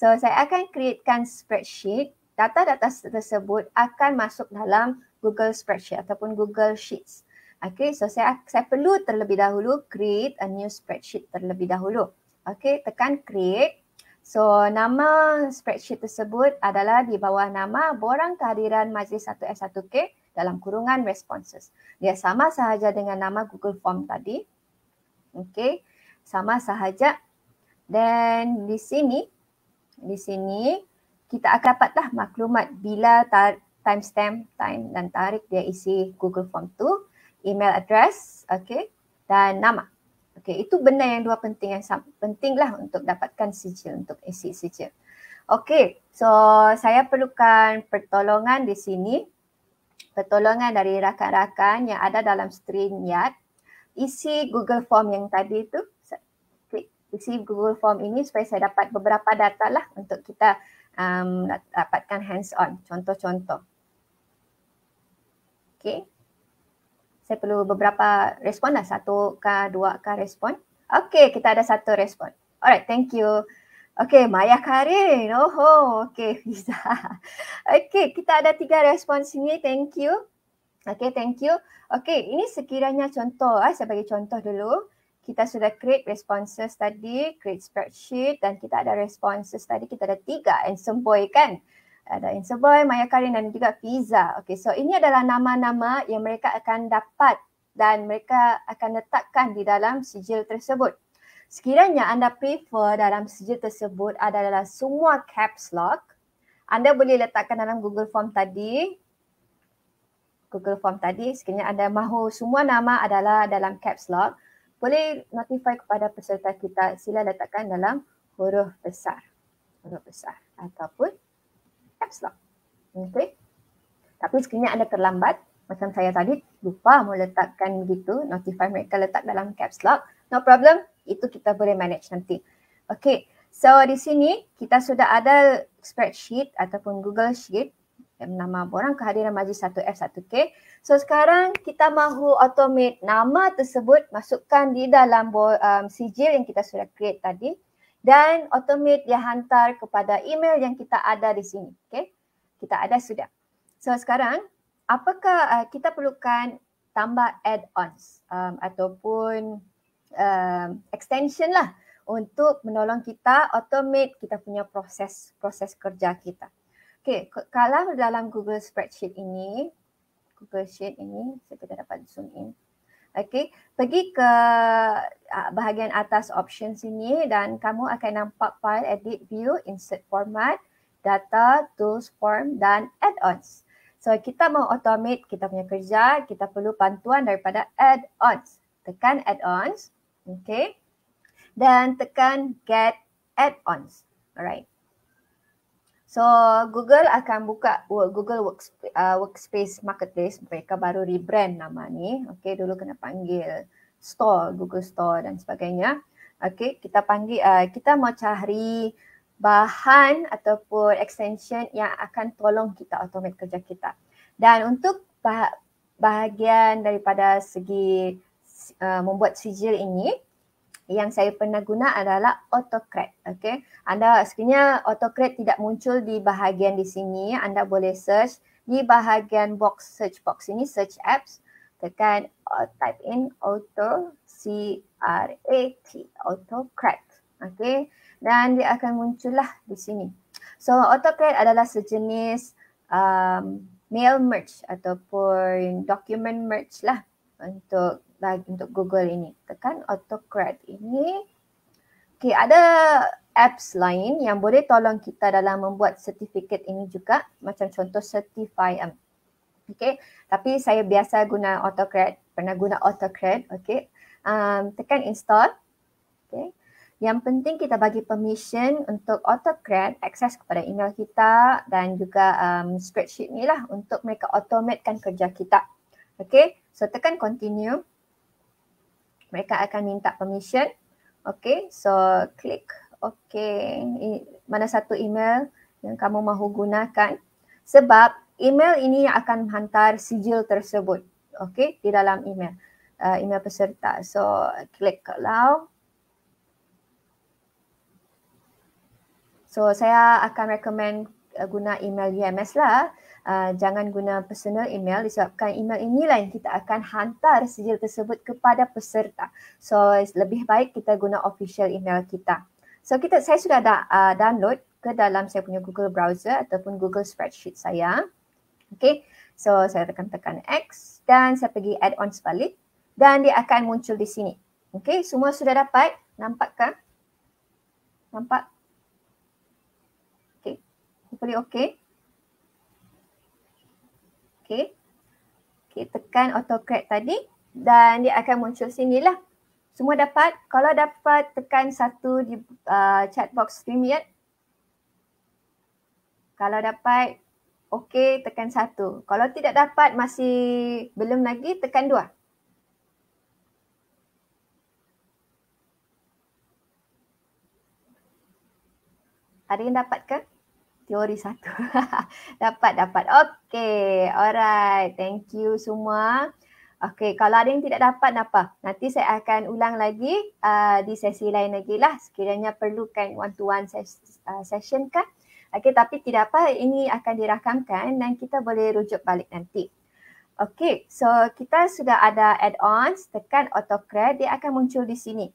So saya akan createkan spreadsheet. Data-data tersebut akan masuk dalam Google Spreadsheet ataupun Google Sheets. Okay, so saya saya perlu terlebih dahulu create a new spreadsheet terlebih dahulu. Okay, tekan create. So nama spreadsheet tersebut adalah di bawah nama borang kehadiran majlis 1S1K dalam kurungan responses. Dia sama sahaja dengan nama Google Form tadi. Okay, sama sahaja. Dan di sini di sini kita akan dapatlah maklumat bila tar- timestamp time dan tarikh dia isi Google Form tu, email address, okay, dan nama. Okay, itu benda yang dua penting yang pentinglah untuk dapatkan sijil untuk isi sijil. Okay, so saya perlukan pertolongan di sini. Pertolongan dari rakan-rakan yang ada dalam StreamYard. Isi Google Form yang tadi itu isi Google Form ini supaya saya dapat beberapa data lah untuk kita um, dapatkan hands on. Contoh-contoh. Okay. Saya perlu beberapa respon lah. Satu ke dua ke respon. Okay, kita ada satu respon. Alright, thank you. Okay, Maya Karin. Oh, okay. Fiza. Okay, kita ada tiga respon sini. Thank you. Okay, thank you. Okay, ini sekiranya contoh. Ah, saya bagi contoh dulu kita sudah create responses tadi, create spreadsheet dan kita ada responses tadi, kita ada tiga, handsome boy kan? Ada handsome boy, Maya Karin dan juga Pizza. Okay, so ini adalah nama-nama yang mereka akan dapat dan mereka akan letakkan di dalam sijil tersebut. Sekiranya anda prefer dalam sijil tersebut adalah semua caps lock, anda boleh letakkan dalam Google Form tadi. Google Form tadi, sekiranya anda mahu semua nama adalah dalam caps lock, boleh notify kepada peserta kita sila letakkan dalam huruf besar huruf besar ataupun caps lock okey tapi sekiranya anda terlambat macam saya tadi lupa meletakkan begitu notify mereka letak dalam caps lock no problem itu kita boleh manage nanti okey so di sini kita sudah ada spreadsheet ataupun google sheet nama apa orang kehadiran majlis 1F 1K. So sekarang kita mahu automate nama tersebut masukkan di dalam um, sijil yang kita sudah create tadi dan automate dia hantar kepada email yang kita ada di sini. Okay. Kita ada sudah. So sekarang apakah uh, kita perlukan tambah add-ons um, ataupun um, extension lah untuk menolong kita automate kita punya proses proses kerja kita. Okay, kalau dalam Google Spreadsheet ini, Google Sheet ini, saya tidak dapat zoom in. Okay, pergi ke ah, bahagian atas options ini dan kamu akan nampak file edit view, insert format, data, tools, form dan add-ons. So kita mau automate kita punya kerja, kita perlu bantuan daripada add-ons. Tekan add-ons, okay. Dan tekan get add-ons, alright. So Google akan buka Google Works, uh, Workspace Marketplace. Mereka baru rebrand nama ni. Okay, dulu kena panggil Store, Google Store dan sebagainya. Okay, kita panggil, uh, kita mau cari bahan ataupun extension yang akan tolong kita automate kerja kita. Dan untuk bah- bahagian daripada segi uh, membuat sijil ini, yang saya pernah guna adalah autocrat. Okay. Anda sebenarnya autocrat tidak muncul di bahagian di sini, anda boleh search di bahagian box search box ini, search apps. Tekan uh, type in auto C R A T autocrat. Okay. Dan dia akan muncullah di sini. So autocrat adalah sejenis um, mail merch ataupun document merge lah untuk bagi untuk Google ini. Tekan autocrat ini. Okey, ada apps lain yang boleh tolong kita dalam membuat sertifikat ini juga. Macam contoh certify. Um. Okey, tapi saya biasa guna autocrat. Pernah guna autocrat. Okey, um, tekan install. Okey, yang penting kita bagi permission untuk autocrat akses kepada email kita dan juga um, spreadsheet ni lah untuk mereka automatkan kerja kita. okay. so tekan continue mereka akan minta permission. Okay, so klik. Okay, I, mana satu email yang kamu mahu gunakan. Sebab email ini akan hantar sijil tersebut. Okay, di dalam email. Uh, email peserta. So, klik kalau. So, saya akan recommend uh, guna email YMS e lah. Ah, jangan guna personal email disebabkan email inilah yang kita akan hantar sijil tersebut kepada peserta. So lebih baik kita guna official email kita. So kita saya sudah dah uh, download ke dalam saya punya Google browser ataupun Google spreadsheet saya. Okay, so saya tekan tekan X dan saya pergi add on sebalik dan dia akan muncul di sini. Okay, semua sudah dapat. Nampakkah? Nampak? Okay, hopefully okay. Okay. Okay, tekan autocrat tadi dan dia akan muncul sini lah. Semua dapat? Kalau dapat tekan satu di uh, chat box stream yet. Ya? Kalau dapat, okay tekan satu. Kalau tidak dapat, masih belum lagi, tekan dua. Ada yang dapat ke? teori satu. dapat, dapat. Okey, alright. Thank you semua. Okey, kalau ada yang tidak dapat, apa? Nanti saya akan ulang lagi uh, di sesi lain lagi lah. Sekiranya perlukan one-to-one ses- uh, session kan. Okey, tapi tidak apa. Ini akan dirakamkan dan kita boleh rujuk balik nanti. Okey, so kita sudah ada add-ons. Tekan autocrat, dia akan muncul di sini.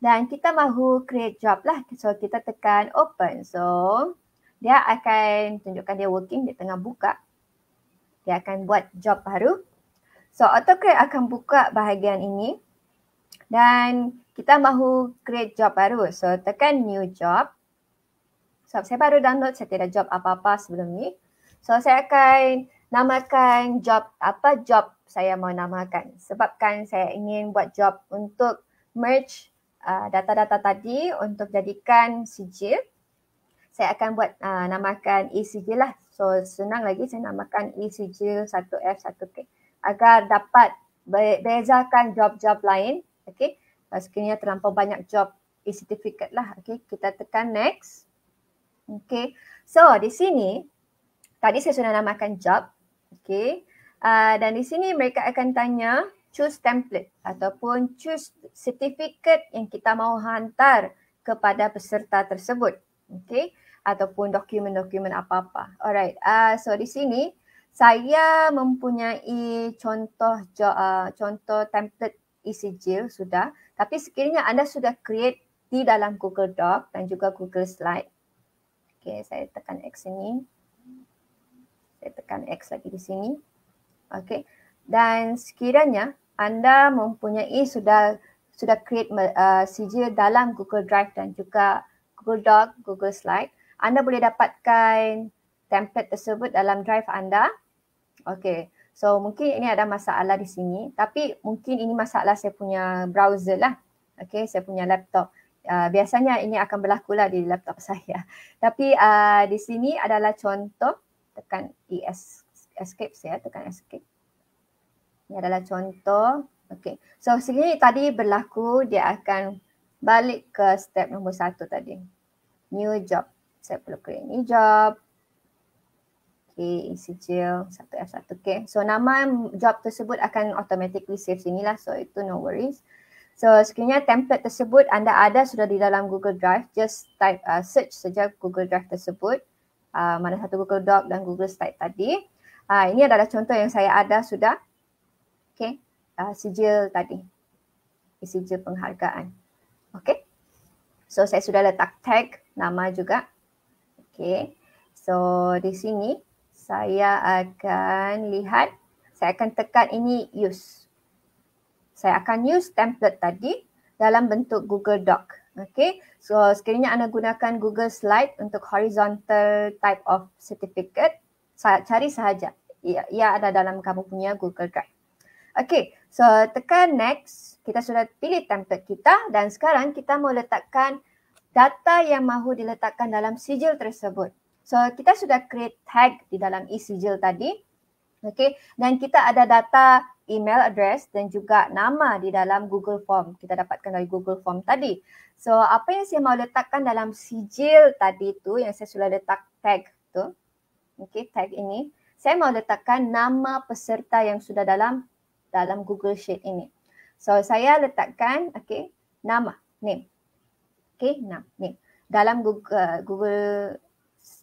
Dan kita mahu create job lah. So kita tekan open. So dia akan tunjukkan dia working, dia tengah buka. Dia akan buat job baru. So autocreate akan buka bahagian ini dan kita mahu create job baru. So tekan new job. So saya baru download, saya tidak job apa-apa sebelum ni. So saya akan namakan job, apa job saya mahu namakan. Sebabkan saya ingin buat job untuk merge uh, data-data uh, tadi untuk jadikan sijil saya akan buat uh, namakan ECG lah. So senang lagi saya namakan ECG 1F 1K agar dapat bezakan job-job lain. Okay. Sekiranya terlampau banyak job e certificate lah. Okay. Kita tekan next. Okay. So di sini tadi saya sudah namakan job. Okay. Uh, ah, dan di sini mereka akan tanya choose template ataupun choose certificate yang kita mahu hantar kepada peserta tersebut. Okay ataupun dokumen-dokumen apa-apa. Alright, uh, so di sini saya mempunyai contoh uh, contoh template e-sijil sudah. Tapi sekiranya anda sudah create di dalam Google Doc dan juga Google Slide. Okay, saya tekan X ini. Saya tekan X lagi di sini. Okay, dan sekiranya anda mempunyai sudah sudah create uh, sijil dalam Google Drive dan juga Google Doc, Google Slide anda boleh dapatkan template tersebut dalam drive anda. Okay, so mungkin ini ada masalah di sini. Tapi mungkin ini masalah saya punya browser lah. Okay, saya punya laptop. Uh, biasanya ini akan berlaku lah di laptop saya. Tapi uh, di sini adalah contoh. Tekan e ES, escape saya, tekan escape. Ini adalah contoh. Okay, so sini tadi berlaku dia akan balik ke step nombor satu tadi. New job saya perlu create ni job Okay, isi sijil satu f satu. okay. So nama job tersebut akan automatically save sini lah so itu no worries So sekiranya template tersebut anda ada sudah di dalam Google Drive just type uh, search saja Google Drive tersebut uh, mana satu Google Doc dan Google Slide tadi uh, Ini adalah contoh yang saya ada sudah Okay, uh, sijil tadi sijil penghargaan Okay, so saya sudah letak tag nama juga Okay. So di sini saya akan lihat. Saya akan tekan ini use. Saya akan use template tadi dalam bentuk Google Doc. Okay. So sekiranya anda gunakan Google Slide untuk horizontal type of certificate. Saya cari sahaja. Ia, ia ada dalam kamu punya Google Drive. Okay. So tekan next. Kita sudah pilih template kita dan sekarang kita mau letakkan data yang mahu diletakkan dalam sijil tersebut. So kita sudah create tag di dalam e-sijil tadi. Okay, dan kita ada data email address dan juga nama di dalam Google Form. Kita dapatkan dari Google Form tadi. So apa yang saya mahu letakkan dalam sijil tadi tu yang saya sudah letak tag tu. Okay, tag ini. Saya mahu letakkan nama peserta yang sudah dalam dalam Google Sheet ini. So saya letakkan, okay, nama, name. Okay, nah, Ni. Dalam Google, uh, Google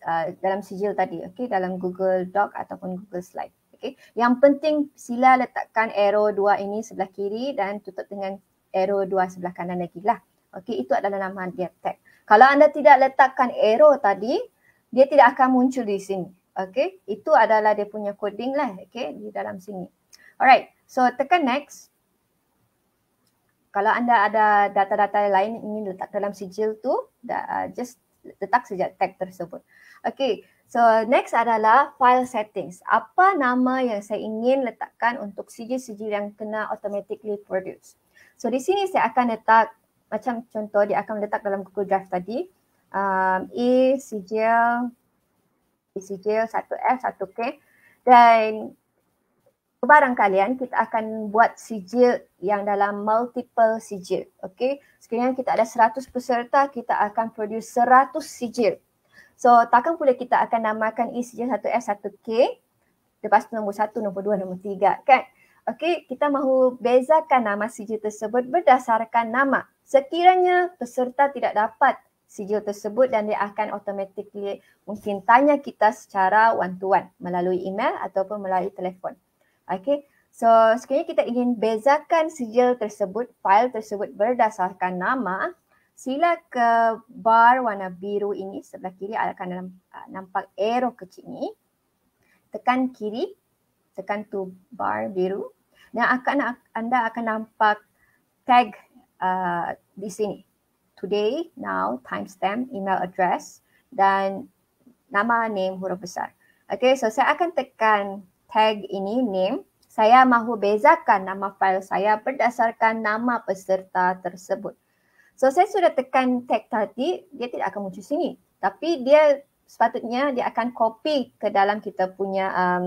uh, dalam sijil tadi, okay, dalam Google Doc ataupun Google Slide. Okay. Yang penting sila letakkan arrow dua ini sebelah kiri dan tutup dengan arrow dua sebelah kanan lagi lah. Okay, itu adalah nama dia tag. Kalau anda tidak letakkan arrow tadi, dia tidak akan muncul di sini. Okay, itu adalah dia punya coding lah. Okay, di dalam sini. Alright, so tekan next kalau anda ada data-data lain ingin letak dalam sijil tu, uh, just letak saja tag tersebut. Okay, so next adalah file settings. Apa nama yang saya ingin letakkan untuk sijil-sijil yang kena automatically produce? So di sini saya akan letak macam contoh dia akan letak dalam Google Drive tadi. Um, A e, sijil, E sijil, 1F, 1K. Dan barang kalian kita akan buat sijil yang dalam multiple sijil. Okey, Sekiranya kita ada 100 peserta, kita akan produce 100 sijil. So takkan pula kita akan namakan E sijil 1F 1K. Lepas tu nombor 1, nombor 2, nombor 3 kan. Okay. Kita mahu bezakan nama sijil tersebut berdasarkan nama. Sekiranya peserta tidak dapat sijil tersebut dan dia akan automatically mungkin tanya kita secara one to one melalui email ataupun melalui telefon. Okay. So sekiranya kita ingin bezakan sijil tersebut, fail tersebut berdasarkan nama, sila ke bar warna biru ini sebelah kiri akan dalam ah, nampak arrow kecil ini. Tekan kiri, tekan tu bar biru dan akan anda akan nampak tag uh, di sini. Today, now, timestamp, email address dan nama name huruf besar. Okay, so saya akan tekan tag ini name, saya mahu bezakan nama file saya berdasarkan nama peserta tersebut. So saya sudah tekan tag tadi, dia tidak akan muncul sini. Tapi dia sepatutnya dia akan copy ke dalam kita punya um,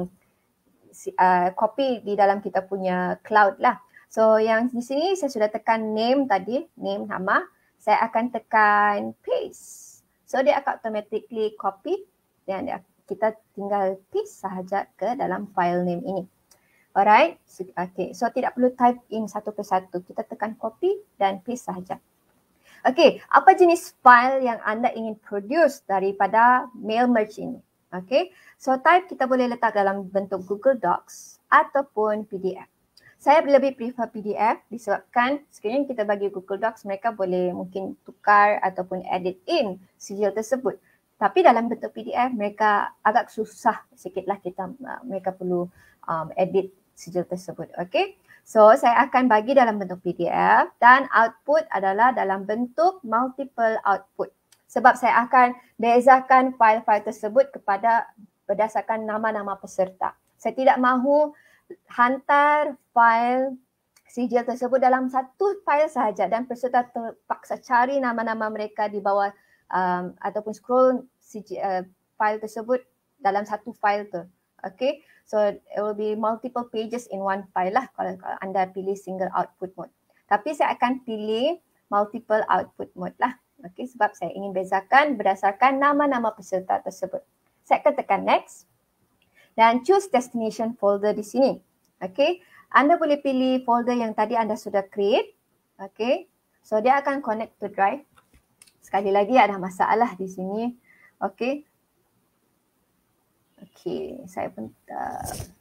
uh, copy di dalam kita punya cloud lah. So yang di sini saya sudah tekan name tadi, name nama. Saya akan tekan paste. So dia akan automatically copy dan dia kita tinggal paste sahaja ke dalam file name ini. Alright, so, okay. so tidak perlu type in satu persatu. Kita tekan copy dan paste sahaja. Okay, apa jenis file yang anda ingin produce daripada mail merge ini? Okay, so type kita boleh letak dalam bentuk Google Docs ataupun PDF. Saya lebih prefer PDF disebabkan sekiranya kita bagi Google Docs, mereka boleh mungkin tukar ataupun edit in sijil tersebut tapi dalam bentuk PDF mereka agak susah sikitlah kita uh, mereka perlu um, edit sijil tersebut Okay, so saya akan bagi dalam bentuk PDF dan output adalah dalam bentuk multiple output sebab saya akan bezakan fail-fail tersebut kepada berdasarkan nama-nama peserta saya tidak mahu hantar fail sijil tersebut dalam satu fail sahaja dan peserta terpaksa cari nama-nama mereka di bawah um, ataupun scroll uh, file tersebut dalam satu file tu. Okay, so it will be multiple pages in one file lah kalau, kalau anda pilih single output mode. Tapi saya akan pilih multiple output mode lah. Okay, sebab saya ingin bezakan berdasarkan nama-nama peserta tersebut. Saya akan tekan next dan choose destination folder di sini. Okay, anda boleh pilih folder yang tadi anda sudah create. Okay, so dia akan connect to drive. Sekali lagi ada masalah di sini. Okay. Okay, saya pun tak.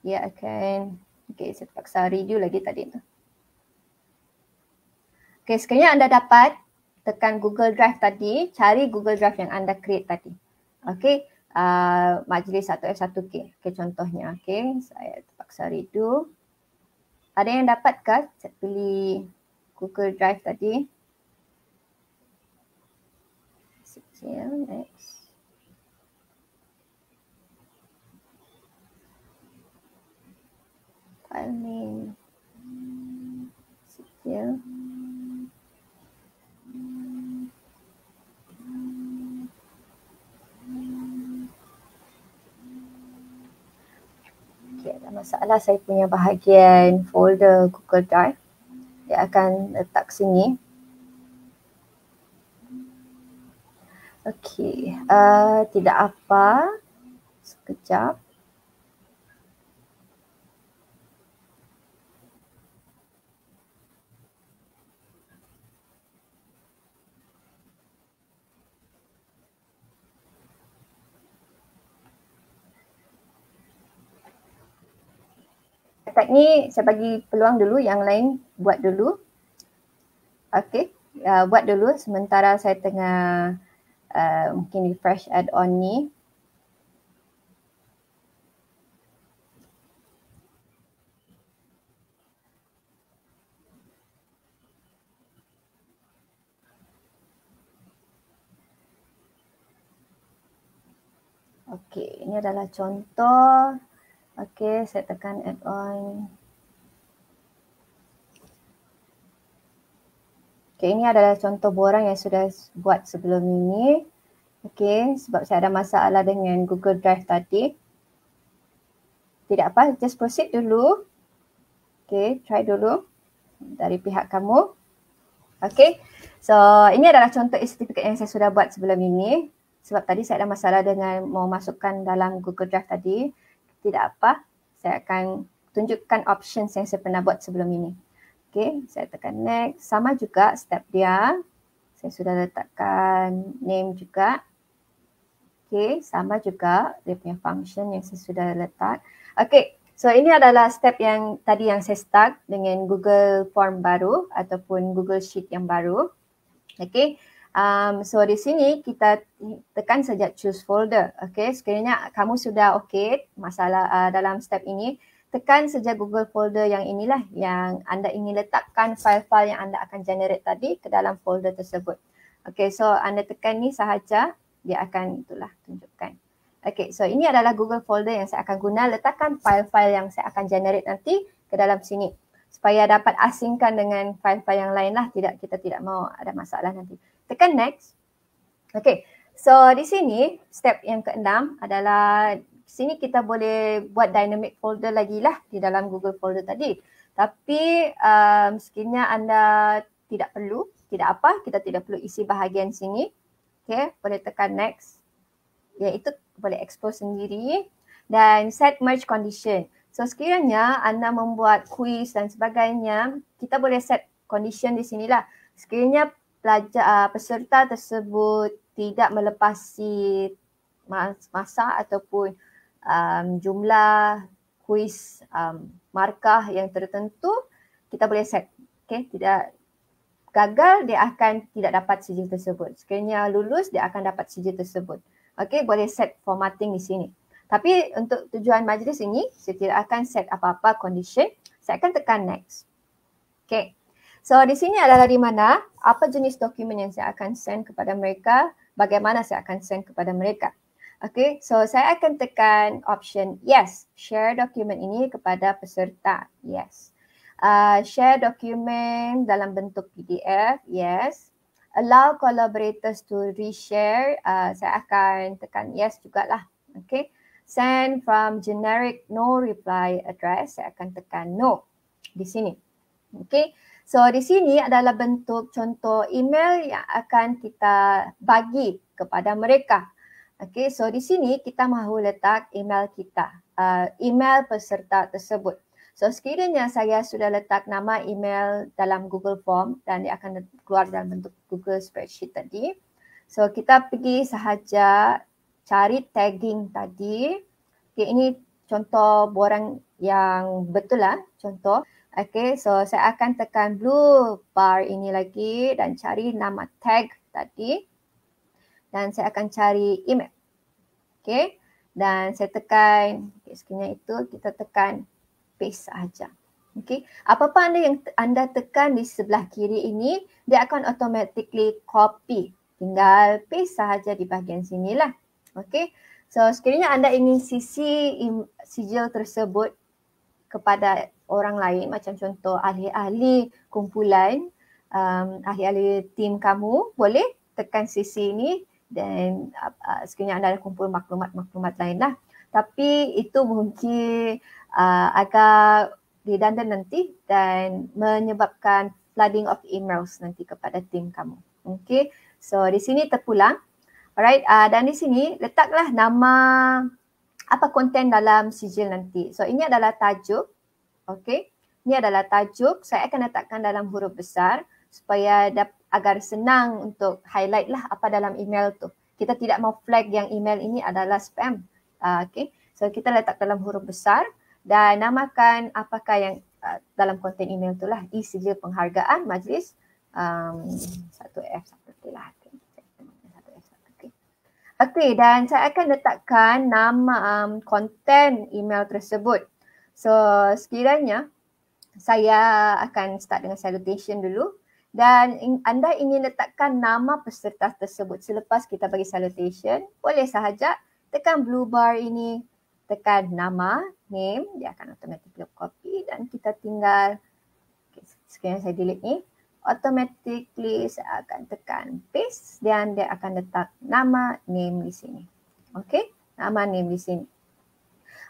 Ya, yeah, akan. Okay, saya terpaksa review lagi tadi tu. Okay, sekiranya anda dapat tekan Google Drive tadi, cari Google Drive yang anda create tadi. Okay, uh, majlis 1F1K. Okay, contohnya. Okay, saya terpaksa redo. Ada yang dapatkah? Saya pilih Google Drive tadi. Exhale, next. Five main. Exhale. masalah saya punya bahagian folder Google Drive dia akan letak sini Okey. Uh, tidak apa. Sekejap. Tak ni saya bagi peluang dulu yang lain buat dulu. Okey, uh, buat dulu sementara saya tengah Uh, mungkin refresh add-on ni. Okey, ini adalah contoh. Okey, saya tekan add-on. Okay, ini adalah contoh borang yang sudah buat sebelum ini. Okay, sebab saya ada masalah dengan Google Drive tadi. Tidak apa, just proceed dulu. Okay, try dulu dari pihak kamu. Okay, so ini adalah contoh e yang saya sudah buat sebelum ini. Sebab tadi saya ada masalah dengan mau masukkan dalam Google Drive tadi. Tidak apa, saya akan tunjukkan options yang saya pernah buat sebelum ini. Okay, saya tekan next. Sama juga step dia. Saya sudah letakkan name juga. Okay, sama juga dia punya function yang saya sudah letak. Okay, so ini adalah step yang tadi yang saya start dengan Google Form baru ataupun Google Sheet yang baru. Okay, um, so di sini kita tekan saja choose folder. Okay, sekiranya kamu sudah okay masalah uh, dalam step ini, tekan saja Google folder yang inilah yang anda ingin letakkan file-file yang anda akan generate tadi ke dalam folder tersebut. Okay, so anda tekan ni sahaja, dia akan itulah tunjukkan. Okay, so ini adalah Google folder yang saya akan guna letakkan file-file yang saya akan generate nanti ke dalam sini. Supaya dapat asingkan dengan file-file yang lain lah, tidak kita tidak mahu ada masalah nanti. Tekan next. Okay, so di sini step yang keenam adalah sini kita boleh buat dynamic folder lagi lah di dalam Google folder tadi. Tapi um, sekiranya anda tidak perlu, tidak apa, kita tidak perlu isi bahagian sini. Okay, boleh tekan next. Ya itu boleh expose sendiri. Dan set merge condition. So sekiranya anda membuat quiz dan sebagainya, kita boleh set condition di sini lah. Sekiranya pelajar, uh, peserta tersebut tidak melepasi masa ataupun um, jumlah kuis um, markah yang tertentu kita boleh set. Okay, tidak gagal dia akan tidak dapat sijil tersebut. Sekiranya lulus dia akan dapat sijil tersebut. Okay, boleh set formatting di sini. Tapi untuk tujuan majlis ini, saya tidak akan set apa-apa condition. Saya akan tekan next. Okay. So di sini adalah di mana, apa jenis dokumen yang saya akan send kepada mereka, bagaimana saya akan send kepada mereka. Okay, so saya akan tekan option yes, share dokumen ini kepada peserta. Yes. Uh, share dokumen dalam bentuk PDF. Yes. Allow collaborators to reshare. Uh, saya akan tekan yes juga lah, Okay. Send from generic no reply address. Saya akan tekan no di sini. Okay. So di sini adalah bentuk contoh email yang akan kita bagi kepada mereka. Okay, so di sini kita mahu letak email kita, uh, email peserta tersebut. So sekiranya saya sudah letak nama email dalam Google Form dan dia akan keluar dalam bentuk Google Spreadsheet tadi. So kita pergi sahaja cari tagging tadi. Okay, ini contoh borang yang betul lah contoh. Okay, so saya akan tekan blue bar ini lagi dan cari nama tag tadi dan saya akan cari email. Okay. Dan saya tekan, okay, sekiranya itu kita tekan paste saja, Okay. Apa-apa anda yang anda tekan di sebelah kiri ini, dia akan automatically copy. Tinggal paste saja di bahagian sini lah. Okay. So sekiranya anda ingin sisi sijil tersebut kepada orang lain macam contoh ahli-ahli kumpulan um, ahli-ahli tim kamu boleh tekan sisi ini dan uh, ah, sekiranya anda ada kumpul maklumat-maklumat lain lah, Tapi itu mungkin uh, agak redundant nanti dan menyebabkan flooding of emails nanti kepada tim kamu. Okay, so di sini terpulang. Alright, uh, dan di sini letaklah nama apa konten dalam sijil nanti. So ini adalah tajuk. Okay, ini adalah tajuk. Saya akan letakkan dalam huruf besar supaya dapat agar senang untuk highlight lah apa dalam email tu. Kita tidak mau flag yang email ini adalah spam. Uh, okay. So kita letak dalam huruf besar dan namakan apakah yang uh, dalam konten email tu lah. E-sijil penghargaan majlis um, 1F seperti lah. Okey dan saya akan letakkan nama um, konten email tersebut. So sekiranya saya akan start dengan salutation dulu dan anda ingin letakkan nama peserta tersebut selepas kita bagi salutation, boleh sahaja tekan blue bar ini, tekan nama, name, dia akan automatic copy dan kita tinggal okay, screen saya delete ni, automatically saya akan tekan paste dan dia akan letak nama, name di sini. Okay, nama, name di sini.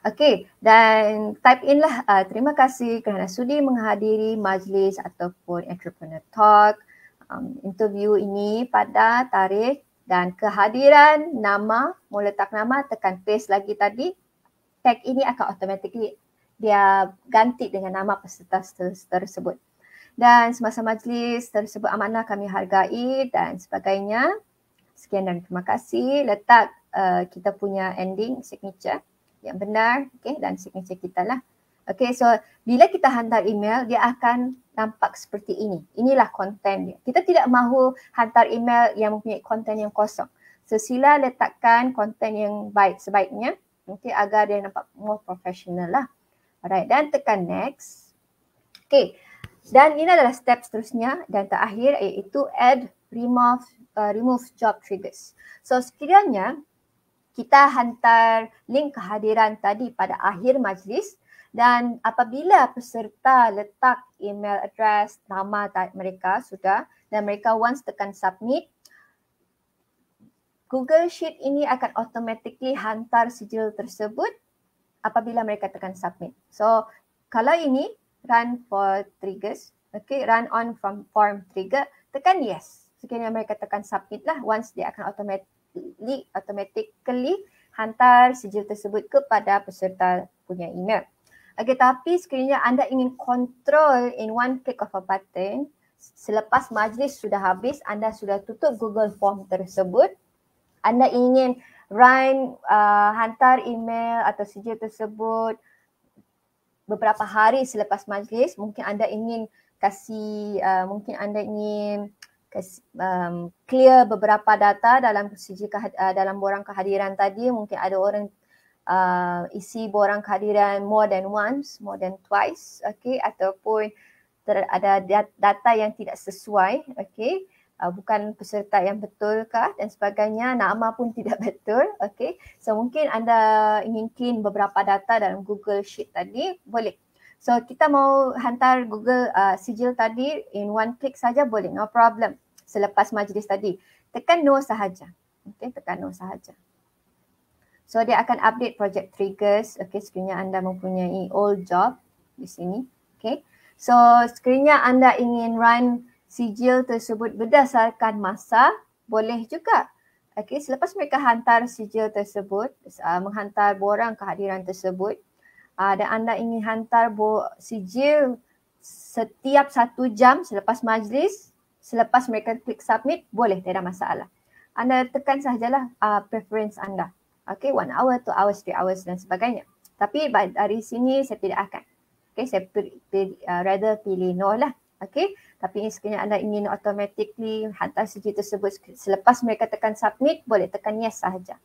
Okey dan type in lah uh, terima kasih kerana sudi menghadiri majlis ataupun entrepreneur talk um, interview ini pada tarikh dan kehadiran nama mula letak nama tekan paste lagi tadi tag ini akan automatically dia ganti dengan nama peserta tersebut dan semasa majlis tersebut amanah kami hargai dan sebagainya sekian dan terima kasih letak uh, kita punya ending signature yang benar okay, dan signature kita lah. Okay, so bila kita hantar email, dia akan nampak seperti ini. Inilah konten dia. Kita tidak mahu hantar email yang mempunyai konten yang kosong. So sila letakkan konten yang baik sebaiknya okay, agar dia nampak more professional lah. Alright, dan tekan next. Okay, dan ini adalah step seterusnya dan terakhir iaitu add remove uh, remove job triggers. So sekiranya kita hantar link kehadiran tadi pada akhir majlis dan apabila peserta letak email address nama mereka sudah dan mereka once tekan submit Google Sheet ini akan automatically hantar sijil tersebut apabila mereka tekan submit. So kalau ini run for triggers, okay, run on from form trigger, tekan yes. Sekiranya mereka tekan submit lah, once dia akan automatic link automatically hantar sijil tersebut kepada peserta punya email. Okay, tapi sekiranya anda ingin control in one click of a button, selepas majlis sudah habis, anda sudah tutup Google Form tersebut, anda ingin run uh, hantar email atau sijil tersebut beberapa hari selepas majlis, mungkin anda ingin kasih, uh, mungkin anda ingin um, clear beberapa data dalam sisi uh, dalam borang kehadiran tadi mungkin ada orang uh, isi borang kehadiran more than once more than twice okey ataupun ter- ada data yang tidak sesuai okey Uh, bukan peserta yang betul, betulkah dan sebagainya nama pun tidak betul okey so mungkin anda ingin clean beberapa data dalam Google Sheet tadi boleh So kita mau hantar Google uh, sijil tadi in one click saja boleh, no problem. Selepas majlis tadi, tekan no sahaja. Okay, tekan no sahaja. So dia akan update project triggers. Okay, sekiranya anda mempunyai old job di sini. Okay, so sekiranya anda ingin run sijil tersebut berdasarkan masa, boleh juga. Okay, selepas mereka hantar sijil tersebut, uh, menghantar borang kehadiran tersebut, uh, dan anda ingin hantar bo- sijil setiap satu jam selepas majlis, selepas mereka klik submit, boleh, tak ada masalah. Anda tekan sahajalah uh, ah, preference anda. Okay, one hour, two hours, three hours dan sebagainya. Tapi dari sini saya tidak akan. Okay, saya pilih, ah, pilih, uh, rather pilih no lah. Okay, tapi sekiranya anda ingin automatically hantar sijil tersebut selepas mereka tekan submit, boleh tekan yes sahaja.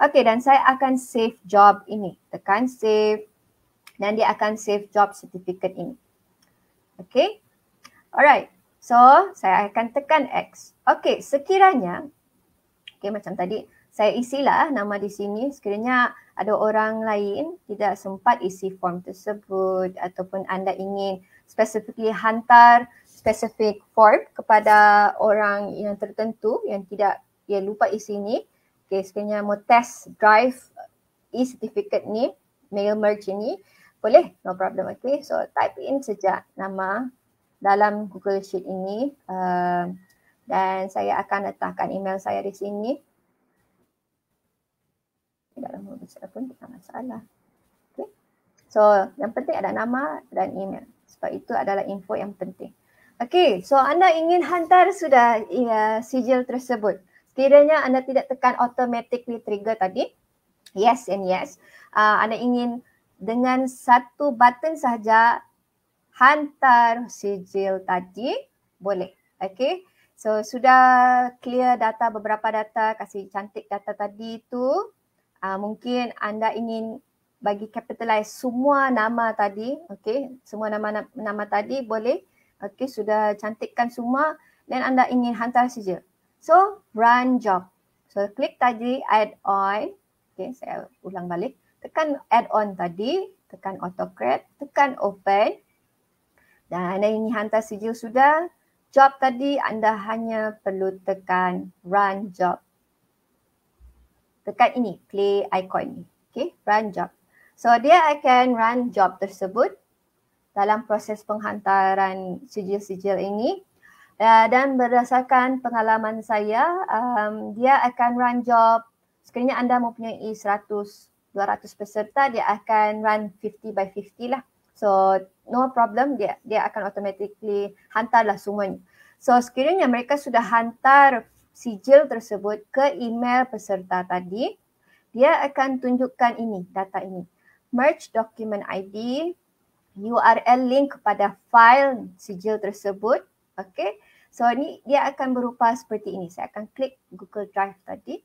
Okay, dan saya akan save job ini. Tekan save dan dia akan save job certificate ini. Okay. Alright. So, saya akan tekan X. Okay, sekiranya, okay macam tadi, saya isilah nama di sini. Sekiranya ada orang lain tidak sempat isi form tersebut ataupun anda ingin specifically hantar specific form kepada orang yang tertentu yang tidak dia lupa isi ini. Okay, sekiranya mau test drive e-certificate ni, mail merge ini. Boleh, no problem. Okay, so type in sejak nama dalam Google Sheet ini uh, dan saya akan letakkan email saya di sini. Dalam Google Sheet pun tidak masalah. Okay, so yang penting ada nama dan email. Sebab itu adalah info yang penting. Okay, so anda ingin hantar sudah ya, sijil tersebut. Sekiranya anda tidak tekan automatically trigger tadi, yes and yes. Uh, anda ingin dengan satu button sahaja hantar sijil tadi boleh. Okay. So sudah clear data beberapa data kasih cantik data tadi tu uh, mungkin anda ingin bagi capitalize semua nama tadi okey semua nama nama tadi boleh okey sudah cantikkan semua dan anda ingin hantar sijil so run job so klik tadi add on okey saya ulang balik tekan add on tadi, tekan Auto Create, tekan open dan anda ingin hantar sijil sudah, job tadi anda hanya perlu tekan run job. Tekan ini, play icon ni. Okay, run job. So dia akan run job tersebut dalam proses penghantaran sijil-sijil ini. Uh, dan berdasarkan pengalaman saya, um, dia akan run job sekiranya anda mempunyai 100 200 peserta dia akan run 50 by 50 lah. So no problem dia dia akan automatically hantarlah semuanya. So sekiranya mereka sudah hantar sijil tersebut ke email peserta tadi, dia akan tunjukkan ini, data ini. Merge document ID, URL link kepada file sijil tersebut. Okay. So ini dia akan berupa seperti ini. Saya akan klik Google Drive tadi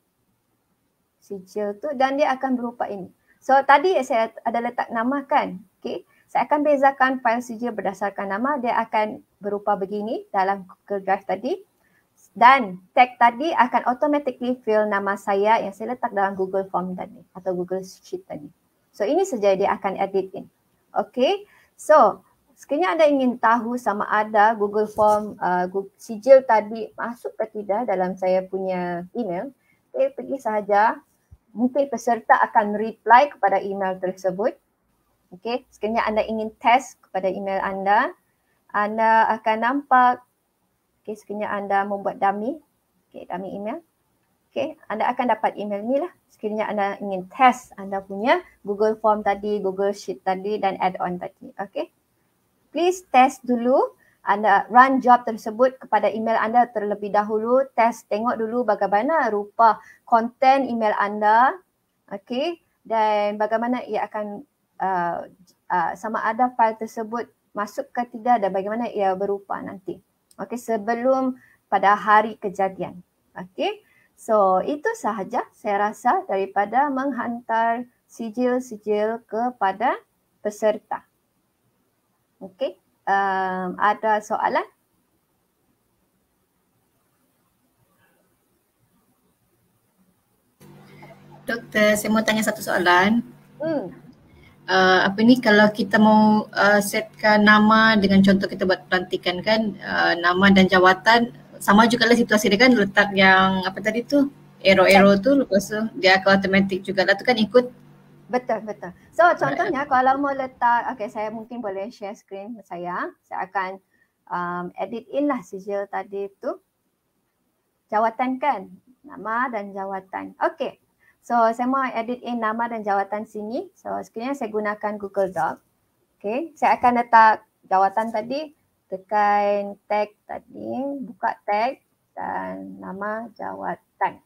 sijil tu dan dia akan berupa ini. So tadi saya ada letak nama kan. Okay. Saya akan bezakan file sijil berdasarkan nama. Dia akan berupa begini dalam Google Drive tadi. Dan tag tadi akan automatically fill nama saya yang saya letak dalam Google Form tadi atau Google Sheet tadi. So ini saja dia akan edit in. Okay. So sekiranya anda ingin tahu sama ada Google Form uh, Google, sijil tadi masuk ke tidak dalam saya punya email. saya pergi sahaja mungkin peserta akan reply kepada email tersebut. Okey, sekiranya anda ingin test kepada email anda, anda akan nampak okey sekiranya anda membuat dummy, okey dummy email. Okey, anda akan dapat email ni lah. Sekiranya anda ingin test anda punya Google Form tadi, Google Sheet tadi dan add-on tadi. Okey. Please test dulu anda run job tersebut kepada email anda terlebih dahulu test tengok dulu bagaimana rupa konten email anda okey dan bagaimana ia akan uh, uh, sama ada file tersebut masuk ke tidak dan bagaimana ia berupa nanti okey sebelum pada hari kejadian okey so itu sahaja saya rasa daripada menghantar sijil-sijil kepada peserta okey um, ada soalan? Doktor, saya mau tanya satu soalan. Hmm. Uh, apa ni kalau kita mau uh, setkan nama dengan contoh kita buat pelantikan kan uh, nama dan jawatan sama juga lah situasi dia kan letak yang apa tadi tu ero ero tu lepas tu dia akan juga lah tu kan ikut Betul, betul. So contohnya kalau mau letak, okay saya mungkin boleh share screen saya. Saya akan um, edit in lah sijil tadi tu. Jawatan kan? Nama dan jawatan. Okay. So saya mau edit in nama dan jawatan sini. So sekiranya saya gunakan Google Doc. Okay. Saya akan letak jawatan tadi. Tekan tag tadi. Buka tag dan nama jawatan.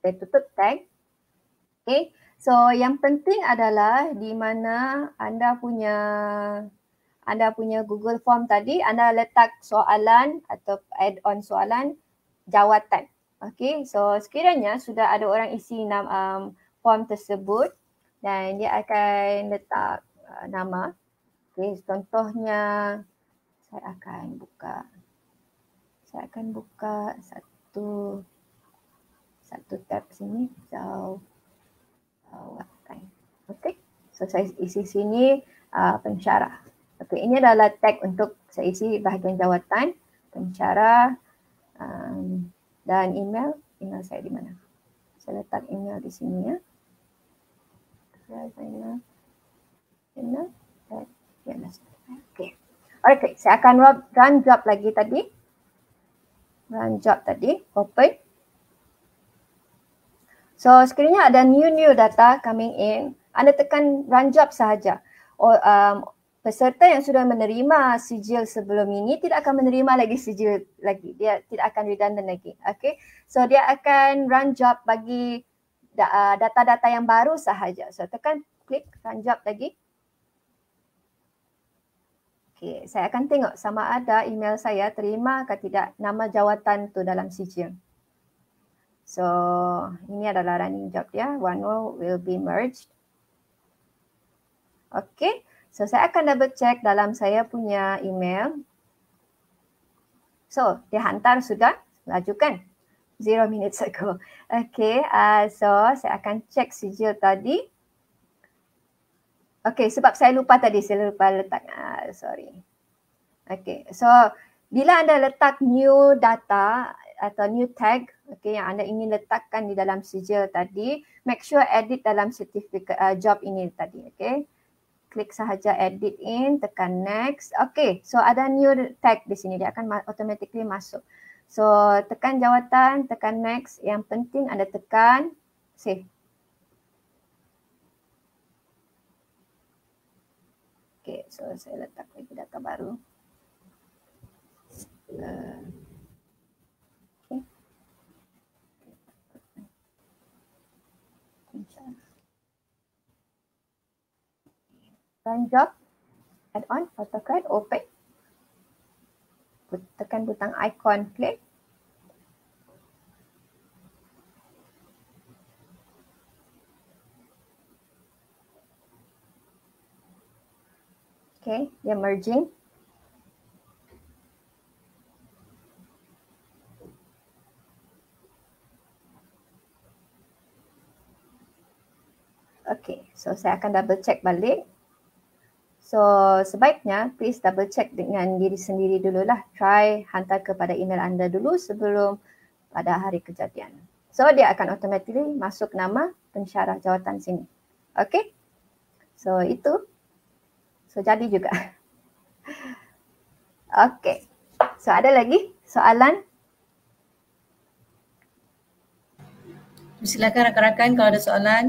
Saya tutup tag. Okay. So yang penting adalah di mana anda punya anda punya Google Form tadi anda letak soalan atau add on soalan jawatan. Okay, so sekiranya sudah ada orang isi nama um, form tersebut dan dia akan letak uh, nama. Okay, contohnya saya akan buka saya akan buka satu satu tab sini. jauh our time. Okay. So saya isi sini uh, pensyarah. Okay. Ini adalah tag untuk saya isi bahagian jawatan, pensyarah um, dan email. Email saya di mana? Saya letak email di sini ya. ya okey, okey. Saya akan run job lagi tadi. Run job tadi. Open. So sekiranya ada new-new data coming in, anda tekan run job sahaja. Or, oh, um, peserta yang sudah menerima sijil sebelum ini tidak akan menerima lagi sijil lagi. Dia tidak akan redundant lagi. Okay. So dia akan run job bagi uh, data-data yang baru sahaja. So tekan klik run job lagi. Okay, saya akan tengok sama ada email saya terima atau tidak nama jawatan tu dalam sijil. So ini adalah running job dia. One row will be merged. Okay. So saya akan double check dalam saya punya email. So dihantar sudah. Laju kan? Zero minutes ago. Okay. Uh, so saya akan check sijil tadi. Okay. Sebab saya lupa tadi. Saya lupa letak. Uh, sorry. Okay. So bila anda letak new data, atau new tag okay, yang anda ingin letakkan di dalam sijil tadi, make sure edit dalam certificate uh, job ini tadi. Okay. Klik sahaja edit in, tekan next. Okay, so ada new tag di sini. Dia akan ma- automatically masuk. So, tekan jawatan, tekan next. Yang penting anda tekan save. Okay, so saya letak lagi data baru. Uh, tanjak add-on patahkan open tekan butang icon click okay dia merging okay so saya akan double check balik So sebaiknya please double check dengan diri sendiri dululah. Try hantar kepada email anda dulu sebelum pada hari kejadian. So dia akan automatically masuk nama pensyarah jawatan sini. Okay. So itu. So jadi juga. Okay. So ada lagi soalan? Silakan rakan-rakan kalau ada soalan.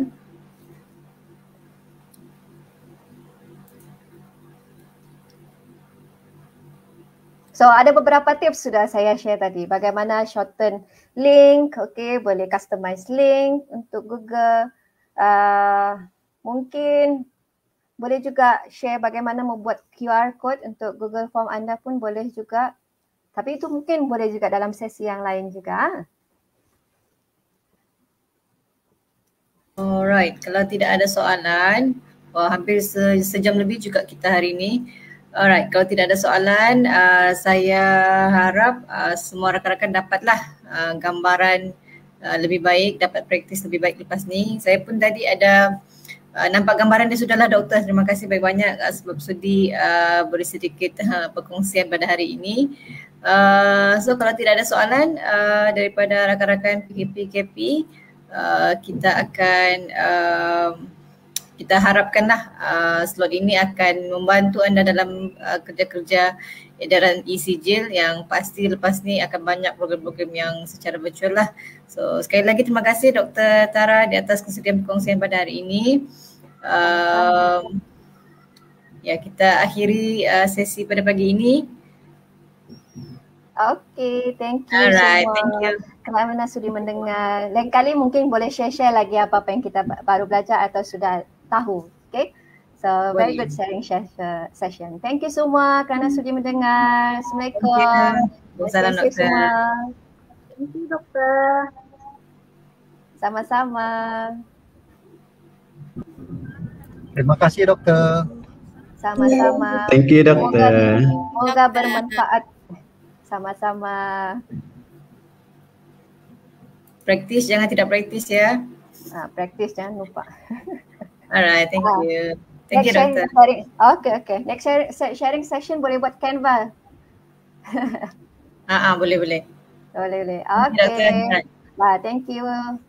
So ada beberapa tips sudah saya share tadi. Bagaimana shorten link, okay, boleh customize link untuk Google. Uh, mungkin boleh juga share bagaimana membuat QR code untuk Google Form anda pun boleh juga. Tapi itu mungkin boleh juga dalam sesi yang lain juga. Alright, kalau tidak ada soalan, wah hampir se- sejam lebih juga kita hari ini. Alright, kalau tidak ada soalan, uh, saya harap uh, semua rakan-rakan dapatlah uh, gambaran uh, lebih baik, dapat praktis lebih baik lepas ni. Saya pun tadi ada uh, nampak gambaran dia sudahlah doktor. Terima kasih banyak-banyak uh, sebab sudi uh, beri sedikit uh, perkongsian pada hari ini. Uh, so kalau tidak ada soalan uh, daripada rakan-rakan PKP-KP, uh, kita akan uh, kita harapkanlah uh, slot ini akan membantu anda dalam uh, kerja-kerja edaran e-sijil yang pasti lepas ni akan banyak program-program yang secara virtual lah. So sekali lagi terima kasih Dr. Tara di atas kesediaan perkongsian pada hari ini. Um, ya kita akhiri uh, sesi pada pagi ini. Okay, thank you Alright, semua. Thank you. Kerana sudi mendengar. Lain kali mungkin boleh share-share lagi apa-apa yang kita baru belajar atau sudah tahu. Okay. So very good sharing session. Thank you semua kerana hmm. sudi mendengar. Assalamualaikum. kasih semua. Thank you doktor. Sama-sama. Terima kasih doktor. Sama-sama. Thank you doktor. Moga, moga bermanfaat. Sama-sama. Praktis jangan tidak praktis ya. Ah, praktis jangan lupa. Alright, thank uh, you. Thank next you, Doctor. Sharing, okay, okay. Next share, sharing session boleh buat Canva. Ah, uh, boleh, boleh. Boleh, boleh. Okay. Ba, thank you.